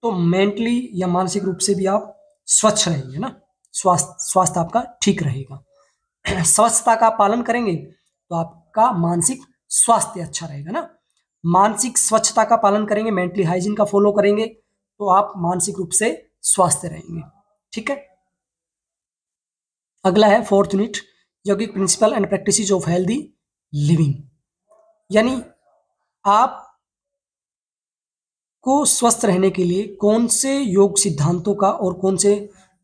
तो मेंटली या मानसिक रूप से भी आप स्वच्छ रहेंगे ना स्वास्थ्य स्वास्थ्य आपका ठीक रहेगा स्वच्छता का पालन करेंगे तो आपका मानसिक स्वास्थ्य अच्छा रहेगा ना मानसिक स्वच्छता का पालन करेंगे मेंटली हाइजीन का फॉलो करेंगे तो आप मानसिक रूप से स्वस्थ रहेंगे ठीक है अगला है फोर्थ यूनिट योगिक principle and practice of healthy living यानी आप को स्वस्थ रहने के लिए कौन से योग सिद्धांतों का और कौन से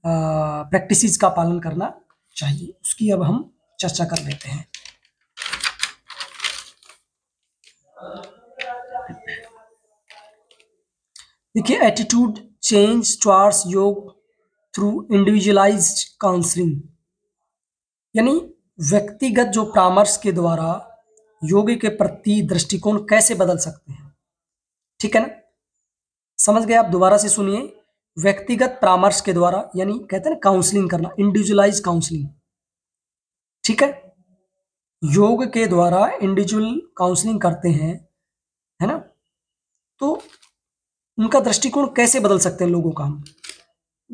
प्रैक्टिस का पालन करना चाहिए उसकी अब हम चर्चा कर लेते हैं देखिए attitude change towards yoga through individualised counselling यानी व्यक्तिगत जो परामर्श के द्वारा योग के प्रति दृष्टिकोण कैसे बदल सकते हैं ठीक है ना समझ गए आप दोबारा से सुनिए व्यक्तिगत परामर्श के द्वारा यानी कहते हैं ना काउंसलिंग करना इंडिविजुअलाइज काउंसलिंग ठीक है योग के द्वारा इंडिविजुअल काउंसलिंग करते हैं है ना तो उनका दृष्टिकोण कैसे बदल सकते हैं लोगों का हम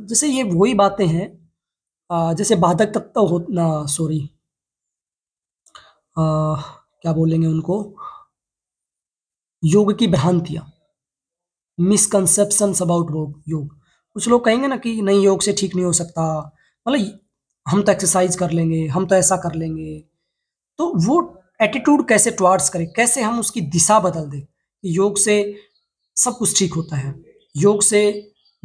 जैसे ये वही बातें हैं जैसे बाधक तत्व हो ना सॉरी क्या बोलेंगे उनको योग की भ्रांतियाँ मिसकनसेप्शंस अबाउट योग कुछ लोग कहेंगे ना कि नहीं योग से ठीक नहीं हो सकता मतलब हम तो एक्सरसाइज कर लेंगे हम तो ऐसा कर लेंगे तो वो एटीट्यूड कैसे टुवार्ड्स करें कैसे हम उसकी दिशा बदल दें योग से सब कुछ ठीक होता है योग से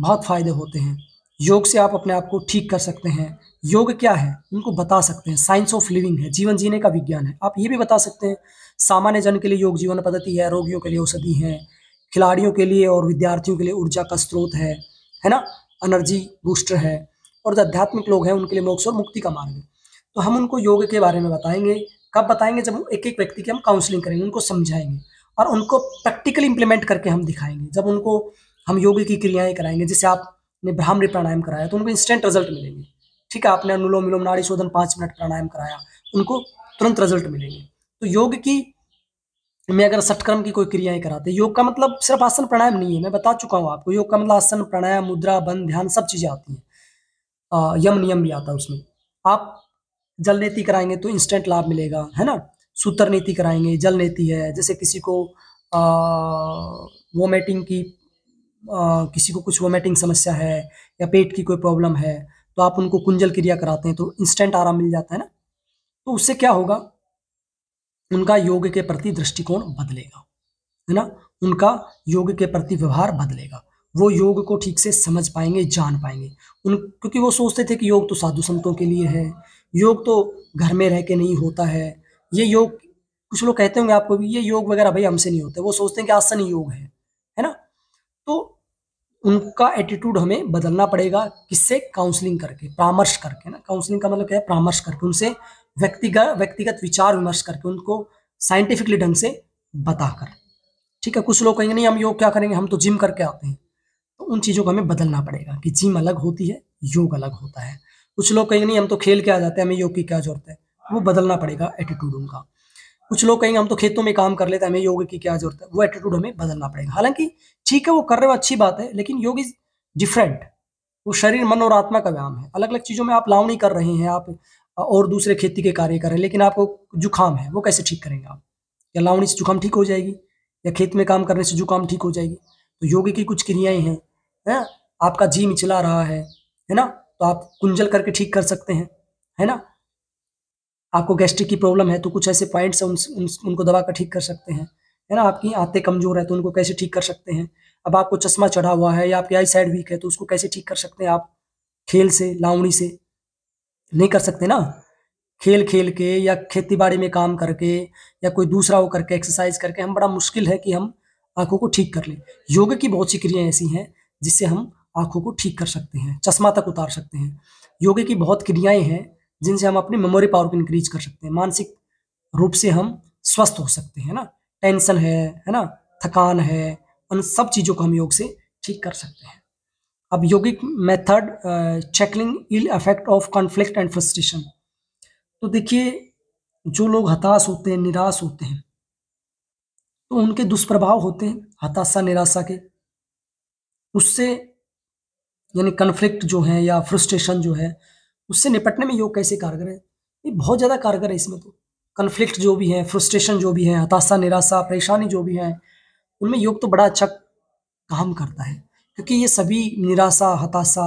बहुत फायदे होते हैं योग से आप अपने आप को ठीक कर सकते हैं योग क्या है उनको बता सकते हैं साइंस ऑफ लिविंग है जीवन जीने का विज्ञान है आप ये भी बता सकते हैं सामान्य जन के लिए योग जीवन पद्धति है रोगियों के लिए औषधि है खिलाड़ियों के लिए और विद्यार्थियों के लिए ऊर्जा का स्रोत है है ना एनर्जी बूस्टर है और जो आध्यात्मिक लोग हैं उनके लिए मोक्ष और मुक्ति का मार्ग है तो हम उनको योग के बारे में बताएंगे कब बताएंगे जब एक एक व्यक्ति की हम काउंसलिंग करेंगे उनको समझाएंगे और उनको प्रैक्टिकली इम्प्लीमेंट करके हम दिखाएंगे जब उनको हम योग की क्रियाएं कराएंगे जैसे आपने ब्राह्मणी प्राणायाम कराया तो उनको इंस्टेंट रिजल्ट मिलेंगे ठीक है आपने अनुलोम विलोम नाड़ी शोधन पाँच मिनट प्राणायाम कराया उनको तुरंत रिजल्ट मिलेंगे तो योग की मैं अगर सटक्रम की कोई क्रियाएं कराते योग का मतलब सिर्फ आसन प्राणायाम नहीं है मैं बता चुका हूँ आपको योग का मतलब आसन प्राणायाम मुद्रा बन ध्यान सब चीज़ें आती हैं यम नियम भी आता है उसमें आप जल रेती कराएंगे तो इंस्टेंट लाभ मिलेगा है ना सूत्र नीति कराएंगे जल नीति है जैसे किसी को वोमेटिंग की आ, किसी को कुछ वोमेटिंग समस्या है या पेट की कोई प्रॉब्लम है तो आप उनको कुंजल क्रिया कराते हैं तो इंस्टेंट आराम मिल जाता है ना तो उससे क्या होगा उनका योग के प्रति दृष्टिकोण बदलेगा है ना उनका योग के प्रति व्यवहार बदलेगा वो योग को ठीक से समझ पाएंगे जान पाएंगे उन क्योंकि वो सोचते थे कि योग तो साधु संतों के लिए है योग तो घर में रह के नहीं होता है ये योग कुछ लोग कहते होंगे आपको भी ये योग वगैरह भाई हमसे नहीं होता वो सोचते हैं कि आसन ही योग है है ना तो उनका एटीट्यूड हमें बदलना पड़ेगा किससे काउंसलिंग करके परामर्श करके ना काउंसलिंग का मतलब क्या है परामर्श करके उनसे व्यक्तिगत व्यक्तिगत विचार विमर्श करके उनको साइंटिफिकली ढंग से बताकर ठीक है कुछ लोग कहेंगे नहीं हम योग क्या करेंगे हम तो जिम करके आते हैं तो उन चीज़ों को हमें बदलना पड़ेगा कि जिम अलग होती है योग अलग होता है कुछ लोग कहेंगे नहीं हम तो खेल के आ जाते हैं हमें योग की क्या जरूरत है वो बदलना पड़ेगा एटीट्यूड उनका कुछ लोग कहेंगे हम तो खेतों में काम कर लेते हैं हमें योग की क्या जरूरत है वो एटीट्यूड हमें बदलना पड़ेगा हालांकि ठीक है वो कर रहे हो अच्छी बात है लेकिन योग इज डिफरेंट वो शरीर मन और आत्मा का व्यायाम है अलग अलग चीज़ों में आप लावणी कर रहे हैं आप और दूसरे खेती के कार्य कर रहे हैं लेकिन आपको जुकाम है वो कैसे ठीक करेंगे आप या लावणी से जुकाम ठीक हो जाएगी या खेत में काम करने से जुकाम ठीक हो जाएगी तो योग की कुछ क्रियाएं हैं है आपका जी मिचला रहा है है ना तो आप कुंजल करके ठीक कर सकते हैं है ना आपको गैस्ट्रिक की प्रॉब्लम है तो कुछ ऐसे पॉइंट्स हैं उन, उन, उनको दवा का ठीक कर सकते हैं है ना आपकी आते कमजोर है तो उनको कैसे ठीक कर सकते हैं अब आपको चश्मा चढ़ा हुआ है या आपकी आई साइड वीक है तो उसको कैसे ठीक कर सकते हैं आप खेल से लावणी से नहीं कर सकते ना खेल खेल के या खेती बाड़ी में काम करके या कोई दूसरा वो करके एक्सरसाइज करके हम बड़ा मुश्किल है कि हम आंखों को ठीक कर लें योग की बहुत सी क्रियाएं ऐसी हैं जिससे हम आंखों को ठीक कर सकते हैं चश्मा तक उतार सकते हैं योग की बहुत क्रियाएं हैं जिनसे हम अपनी मेमोरी पावर को इंक्रीज कर सकते हैं मानसिक रूप से हम स्वस्थ हो सकते हैं ना टेंशन है है ना थकान है उन सब चीज़ों को हम योग से ठीक कर सकते हैं अब योगिक method tackling ill effect of conflict and frustration तो देखिए जो लोग हताश होते हैं निराश होते हैं तो उनके दुष्प्रभाव होते हैं हताशा निराशा के उससे यानी कन्फ्लिक्ट जो है या फ्रस्ट्रेशन जो है उससे निपटने में योग कैसे कारगर है ये बहुत ज़्यादा कारगर है इसमें तो कन्फ्लिक्ट जो भी है फ्रस्ट्रेशन जो भी है हताशा निराशा परेशानी जो भी है उनमें योग तो बड़ा अच्छा काम करता है क्योंकि ये सभी निराशा हताशा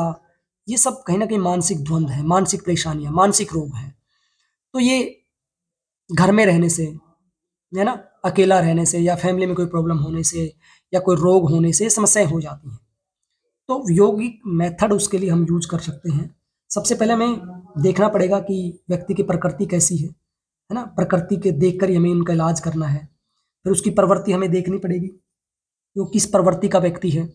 ये सब कहीं ना कहीं मानसिक द्वंद्व है मानसिक परेशानियाँ मानसिक रोग है तो ये घर में रहने से है ना अकेला रहने से या फैमिली में कोई प्रॉब्लम होने से या कोई रोग होने से समस्याएं हो जाती हैं तो योगिक मेथड उसके लिए हम यूज कर सकते हैं सबसे पहले हमें देखना पड़ेगा कि व्यक्ति की प्रकृति कैसी है है ना प्रकृति के देख कर हमें उनका इलाज करना है फिर उसकी प्रवृत्ति हमें देखनी पड़ेगी वो किस प्रवृत्ति का व्यक्ति है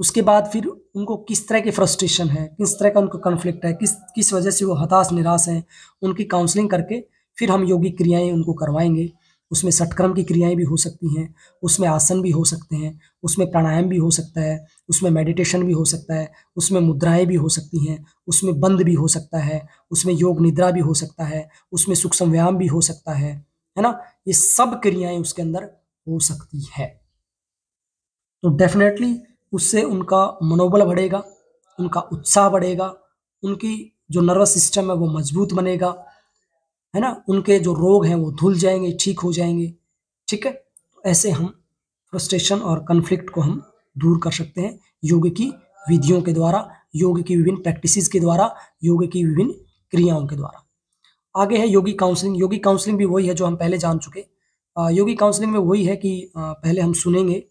उसके बाद फिर उनको किस तरह की फ्रस्ट्रेशन है किस तरह का उनको कन्फ्लिक्ट है किस किस वजह से वो हताश निराश हैं उनकी काउंसलिंग करके फिर हम योगिक क्रियाएं उनको करवाएंगे उसमें सटक्रम की क्रियाएं भी हो सकती हैं उसमें आसन भी हो सकते हैं उसमें प्राणायाम भी हो सकता है उसमें मेडिटेशन भी हो सकता है उसमें मुद्राएं भी हो सकती हैं उसमें बंद भी हो सकता है उसमें योग निद्रा भी हो सकता है उसमें सूक्ष्म व्यायाम भी हो सकता है है ना ये सब क्रियाएं उसके अंदर हो सकती है तो डेफिनेटली उससे उनका मनोबल बढ़ेगा उनका उत्साह बढ़ेगा उनकी जो नर्वस सिस्टम है वो मजबूत बनेगा है ना उनके जो रोग हैं वो धुल जाएंगे ठीक हो जाएंगे ठीक है तो ऐसे हम फ्रस्ट्रेशन और कन्फ्लिक्ट को हम दूर कर सकते हैं योग की विधियों के द्वारा योग की विभिन्न प्रैक्टिसेस के द्वारा योग की विभिन्न क्रियाओं के द्वारा आगे है योगी काउंसलिंग योगी काउंसलिंग भी वही है जो हम पहले जान चुके योगी काउंसलिंग में वही है कि पहले हम सुनेंगे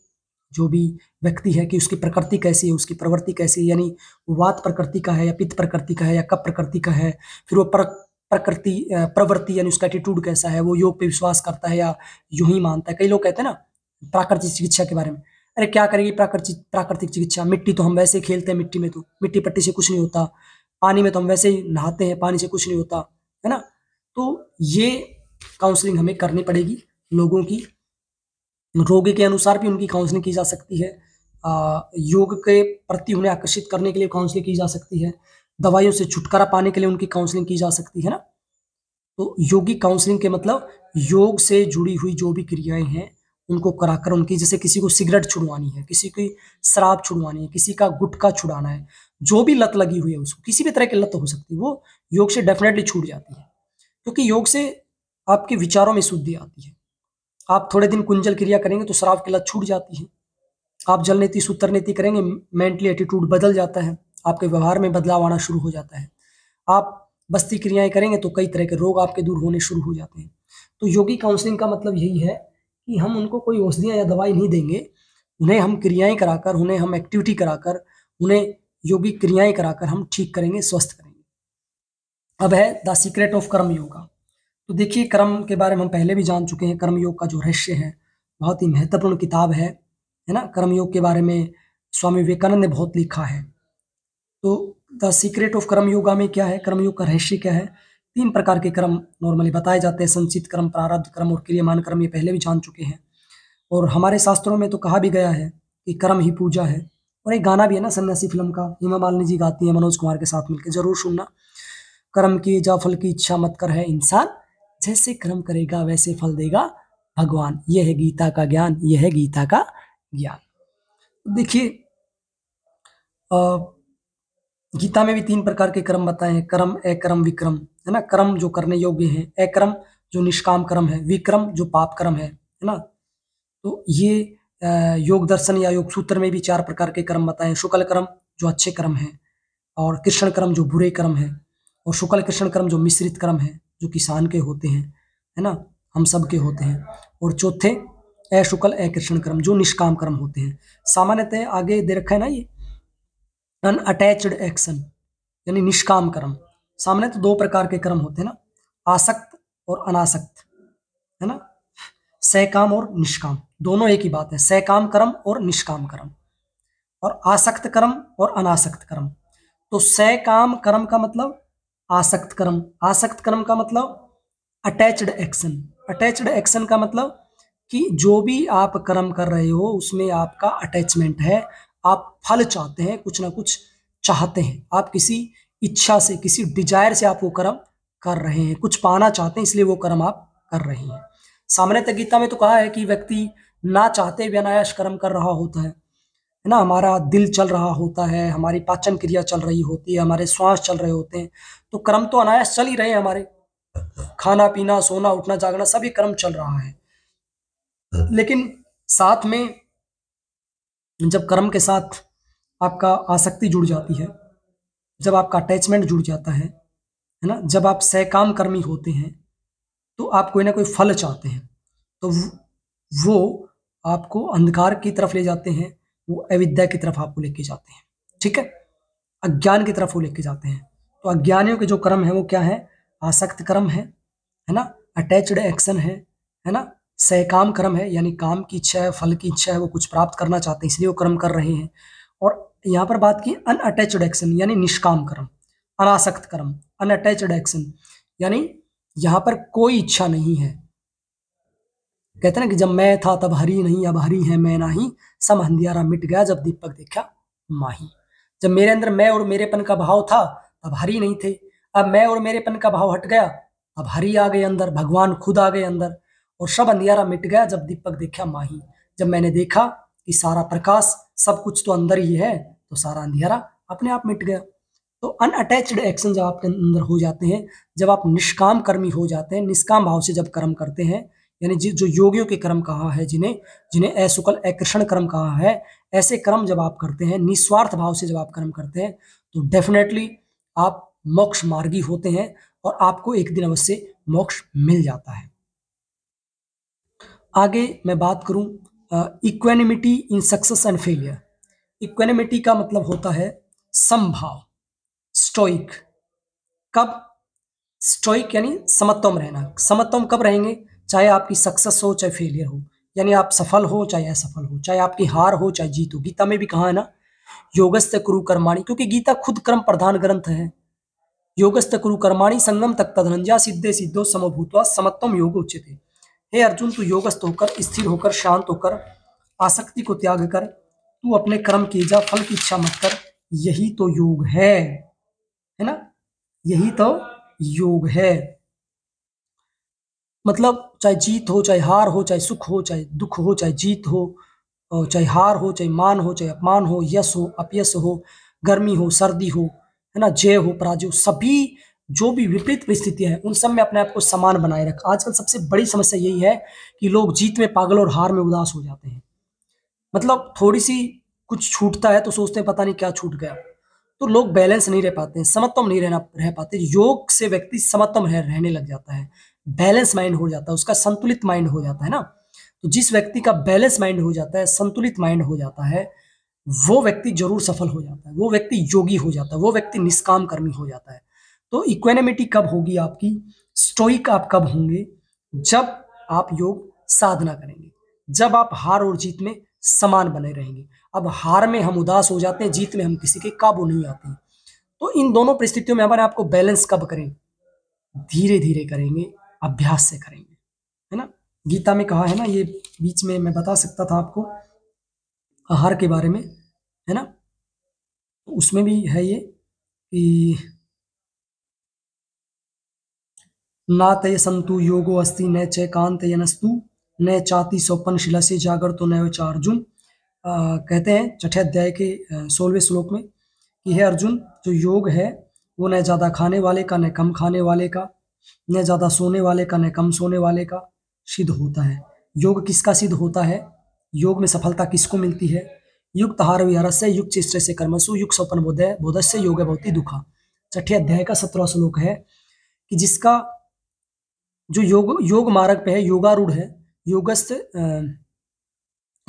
जो भी व्यक्ति है कि उसकी प्रकृति कैसी है उसकी प्रवृत्ति कैसी है यानी वात प्रकृति का है या पित्त प्रकृति का है या कप प्रकृति का है फिर वो पर प्रकृति प्रवृत्ति यानी उसका एटीट्यूड कैसा है वो योग पे विश्वास करता है या यूं ही मानता है कई लोग कहते हैं ना प्राकृतिक चिकित्सा के बारे में अरे क्या करेगी प्राकृतिक प्राकृतिक चिकित्सा मिट्टी तो हम वैसे ही खेलते हैं मिट्टी में तो मिट्टी पट्टी से कुछ नहीं होता पानी में तो हम वैसे ही नहाते हैं पानी से कुछ नहीं होता है ना तो ये काउंसलिंग हमें करनी पड़ेगी लोगों की रोगी के अनुसार भी उनकी काउंसलिंग की जा सकती है आ, योग के प्रति उन्हें आकर्षित करने के लिए काउंसलिंग की जा सकती है दवाइयों से छुटकारा पाने के लिए उनकी काउंसलिंग की जा सकती है ना तो योगी काउंसलिंग के मतलब योग से जुड़ी हुई जो भी क्रियाएं हैं उनको कराकर उनकी जैसे किसी को सिगरेट छुड़वानी है किसी की शराब छुड़वानी है किसी का गुटखा छुड़ाना है जो भी लत लगी हुई है उसको किसी भी तरह की लत हो सकती है वो योग से डेफिनेटली छूट जाती है क्योंकि योग से आपके विचारों में शुद्धि आती है आप थोड़े दिन कुंजल क्रिया करेंगे तो शराब की लत छूट जाती है आप जल नीति सूत्र नीति करेंगे मेंटली एटीट्यूड बदल जाता है आपके व्यवहार में बदलाव आना शुरू हो जाता है आप बस्ती क्रियाएं करेंगे तो कई तरह के रोग आपके दूर होने शुरू हो जाते हैं तो योगी काउंसलिंग का मतलब यही है कि हम उनको कोई औषधियाँ या दवाई नहीं देंगे उन्हें हम क्रियाएं कराकर उन्हें हम एक्टिविटी कराकर उन्हें योगी क्रियाएं कराकर हम ठीक करेंगे स्वस्थ करेंगे अब है द सीक्रेट ऑफ कर्म योगा तो देखिए कर्म के बारे में हम पहले भी जान चुके हैं कर्म योग का जो रहस्य है बहुत ही महत्वपूर्ण किताब है है ना कर्म योग के बारे में स्वामी विवेकानंद ने बहुत लिखा है तो द सीक्रेट ऑफ कर्म योगा में क्या है कर्म योग का रहस्य क्या है तीन प्रकार के कर्म नॉर्मली बताए जाते हैं संचित कर्म प्रारब्ध कर्म और क्रियमान कर्म ये पहले भी जान चुके हैं और हमारे शास्त्रों में तो कहा भी गया है कि कर्म ही पूजा है और एक गाना भी है ना सन्यासी फिल्म का हिमा मालिनी जी गाती है मनोज कुमार के साथ मिलकर जरूर सुनना कर्म की जा फल की इच्छा मत कर है इंसान जैसे कर्म करेगा वैसे फल देगा भगवान यह है गीता का ज्ञान यह है गीता का ज्ञान देखिए गीता में भी तीन प्रकार के कर्म बताए हैं कर्म अक्रम विक्रम है ना कर्म जो करने योग्य है अक्रम जो निष्काम कर्म है विक्रम जो पाप कर्म है है ना तो ये योग दर्शन या योग सूत्र में भी चार प्रकार के कर्म बताए हैं शुक्ल कर्म जो अच्छे कर्म है और कृष्ण कर्म जो बुरे कर्म है और शुक्ल कृष्ण कर्म जो मिश्रित कर्म है जो किसान के होते हैं है ना हम सब के होते हैं और चौथे अशुक्ल अकृष्ण कर्म जो निष्काम कर्म होते हैं सामान्यतः आगे दे रखा है ना ये अटैच्ड एक्शन यानी निष्काम कर्म सामने तो दो प्रकार के कर्म होते हैं ना आसक्त और अनासक्त है ना सहकाम और निष्काम दोनों एक ही बात है सहकाम कर्म और निष्काम कर्म और आसक्त कर्म और अनासक्त कर्म तो सहकाम कर्म का मतलब आसक्त कर्म आसक्त कर्म का मतलब अटैच्ड एक्शन अटैच्ड एक्शन का मतलब कि जो भी आप कर्म कर रहे हो उसमें आपका अटैचमेंट है आप फल चाहते हैं कुछ ना कुछ चाहते हैं आप किसी इच्छा से किसी डिजायर से आप वो कर्म कर रहे हैं कुछ पाना चाहते हैं इसलिए वो कर्म आप कर रहे हैं सामान्यतः गीता में तो कहा है कि व्यक्ति ना चाहते हुए अनायास कर्म कर रहा होता है है ना हमारा दिल चल रहा होता है हमारी पाचन क्रिया चल रही होती है हमारे श्वास चल रहे होते हैं तो कर्म तो अनायास चल ही रहे हैं हमारे खाना पीना सोना उठना जागना सभी कर्म चल रहा है लेकिन साथ में जब कर्म के साथ आपका आसक्ति जुड़ जाती है जब आपका अटैचमेंट जुड़ जाता है है ना जब आप सहकाम कर्मी होते हैं तो आप कोई ना कोई फल चाहते हैं तो वो आपको अंधकार की तरफ ले जाते हैं वो अविद्या की तरफ आपको लेके जाते हैं ठीक है अज्ञान की तरफ वो लेके जाते हैं तो अज्ञानियों के जो कर्म है वो क्या है आसक्त कर्म है है ना अटैच्ड एक्शन है है ना सहकाम कर्म है यानी काम की इच्छा है फल की इच्छा है वो कुछ प्राप्त करना चाहते हैं इसलिए वो कर्म कर रहे हैं और यहाँ पर बात की अनअटैच्ड एक्शन यानी निष्काम कर्म अनासक्त कर्म अनअटैच्ड एक्शन यानी यहाँ पर कोई इच्छा नहीं है कहते ना कि जब मैं था तब हरी नहीं अब हरी है मैं नहीं सम हंधियारा मिट गया जब दीपक देखा माही जब मेरे अंदर मैं और मेरेपन का भाव था तब हरी नहीं थे अब मैं और मेरेपन का भाव हट गया अब हरी आ गए अंदर भगवान खुद आ गए अंदर और सब अंधियारा मिट गया जब दीपक देखा माही जब मैंने देखा कि सारा प्रकाश सब कुछ तो अंदर ही है तो सारा अंधेरा अपने आप मिट गया तो अनअटैच्ड एक्शन जब आपके अंदर हो जाते हैं जब आप निष्काम कर्मी हो जाते हैं निष्काम भाव से जब कर्म करते हैं यानी जो योगियों के कर्म कहा है जिन्हें जिन्हें असुकल अकृष्ण कर्म कहा है ऐसे कर्म जब आप करते हैं निस्वार्थ भाव से जब आप कर्म करते हैं तो डेफिनेटली आप मोक्ष मार्गी होते हैं और आपको एक दिन अवश्य मोक्ष मिल जाता है आगे मैं बात करूं equanimity in success and failure equanimity का मतलब होता है समभाव स्टोइक कब स्टोइक यानी समत्वम रहना समत्वम कब रहेंगे चाहे आपकी सक्सेस हो चाहे फेलियर हो यानी आप सफल हो चाहे असफल हो चाहे आपकी हार हो चाहे जीत हो गीता में भी कहा है ना योगस्थ कुरु कर्माणी क्योंकि गीता खुद क्रम प्रधान ग्रंथ है योगस्थ कुरु कर्माणी संगम तक तदनंजा सिद्धे सिद्धो समभूतवा समत्वम योग उचित है हे अर्जुन तू योगस्थ होकर स्थिर होकर शांत होकर आसक्ति को त्याग कर तू अपने कर्म की जा फल की इच्छा मत कर यही तो योग है है ना यही तो योग है मतलब चाहे जीत हो चाहे हार हो चाहे सुख हो चाहे दुख हो चाहे जीत हो चाहे हार हो चाहे मान हो चाहे अपमान हो यश हो अपयश हो गर्मी हो सर्दी हो है ना जय हो पराजय हो सभी जो भी विपरीत परिस्थितियां हैं उन सब में अपने आप को समान बनाए रख आजकल सबसे बड़ी समस्या यही है कि लोग जीत में पागल और हार में उदास हो जाते हैं मतलब थोड़ी सी कुछ छूटता है तो सोचते हैं पता नहीं क्या छूट गया तो लोग बैलेंस नहीं रह पाते हैं समत्वम नहीं रहना रह पाते योग से व्यक्ति समत्वम रह, रहने लग जाता है बैलेंस माइंड हो जाता है उसका संतुलित माइंड हो जाता है ना तो जिस व्यक्ति का बैलेंस माइंड हो जाता है संतुलित माइंड हो जाता है वो व्यक्ति जरूर सफल हो जाता है वो व्यक्ति योगी हो जाता है वो व्यक्ति निष्काम कर्मी हो जाता है तो इक्वेनमिटी कब होगी आपकी स्टोइक आप कब होंगे जब आप योग साधना करेंगे जब आप हार और जीत में समान बने रहेंगे अब हार में हम उदास हो जाते हैं जीत में हम किसी के काबू नहीं आते हैं तो इन दोनों परिस्थितियों में हमारे आपको बैलेंस कब करें धीरे धीरे करेंगे अभ्यास से करेंगे है ना गीता में कहा है ना ये बीच में मैं बता सकता था आपको आहार के बारे में है ना उसमें भी है ये कि ना तय संतु योगो अस्ति न चय कांत यनस्तु न चाति सौपन शिला से जागर तो नय अर्जुन कहते हैं छठे अध्याय के सोलहवें श्लोक में कि है अर्जुन जो योग है वो न ज़्यादा खाने वाले का न कम खाने वाले का न ज़्यादा सोने वाले का न कम सोने वाले का सिद्ध होता है योग किसका सिद्ध होता है योग में सफलता किसको मिलती है युक्त हार विहार से युक्त चिश्र से कर्मसु युक्त स्वपन बोधय बोधस्य योग है बहुत ही दुखा छठे अध्याय का सत्रह श्लोक है कि जिसका जो योग योग मार्ग पे है योगारूढ़ है योगस्थ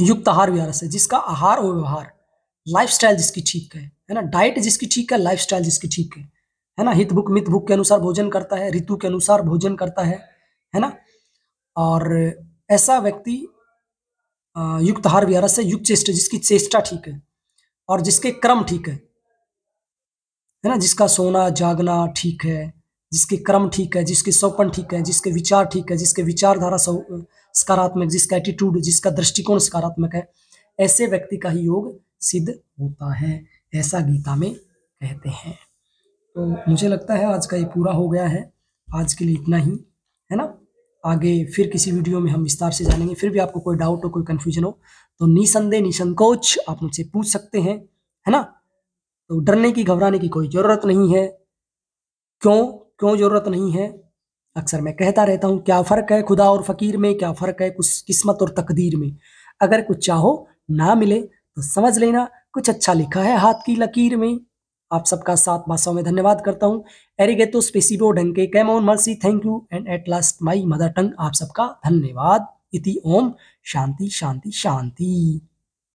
युक्त आहार विहार है जिसका आहार और व्यवहार लाइफ जिसकी ठीक है है ना डाइट जिसकी ठीक है लाइफ जिसकी ठीक है है ना हित भुक मित भुक के अनुसार भोजन करता है ऋतु के अनुसार भोजन करता है है ना और ऐसा व्यक्ति युक्त हार विहारस है युक्त चेष्टा जिसकी चेष्टा ठीक है और जिसके क्रम ठीक है है ना जिसका सोना जागना ठीक है जिसके क्रम ठीक है जिसके सौपन ठीक है जिसके विचार ठीक है जिसके विचारधारा सकारात्मक जिसका एटीट्यूड जिसका दृष्टिकोण सकारात्मक है ऐसे व्यक्ति का ही योग सिद्ध होता है ऐसा गीता में कहते हैं तो मुझे लगता है आज का ये पूरा हो गया है आज के लिए इतना ही है ना आगे फिर किसी वीडियो में हम विस्तार से जानेंगे फिर भी आपको कोई डाउट हो कोई कन्फ्यूजन हो तो निसंदेह निसंकोच आप मुझसे पूछ सकते हैं है ना तो डरने की घबराने की कोई ज़रूरत नहीं है क्यों क्यों ज़रूरत नहीं है अक्सर मैं कहता रहता हूँ क्या फ़र्क है खुदा और फ़कीर में क्या फ़र्क है कुछ किस्मत और तकदीर में अगर कुछ चाहो ना मिले तो समझ लेना कुछ अच्छा लिखा है हाथ की लकीर में आप सबका साथ भाषाओं में धन्यवाद करता हूँ एरिगेतो स्पेसिडो कैम कैमोन मर्सी thank you and at last my mother tongue आप सबका धन्यवाद इति ओम शांति शांति शांति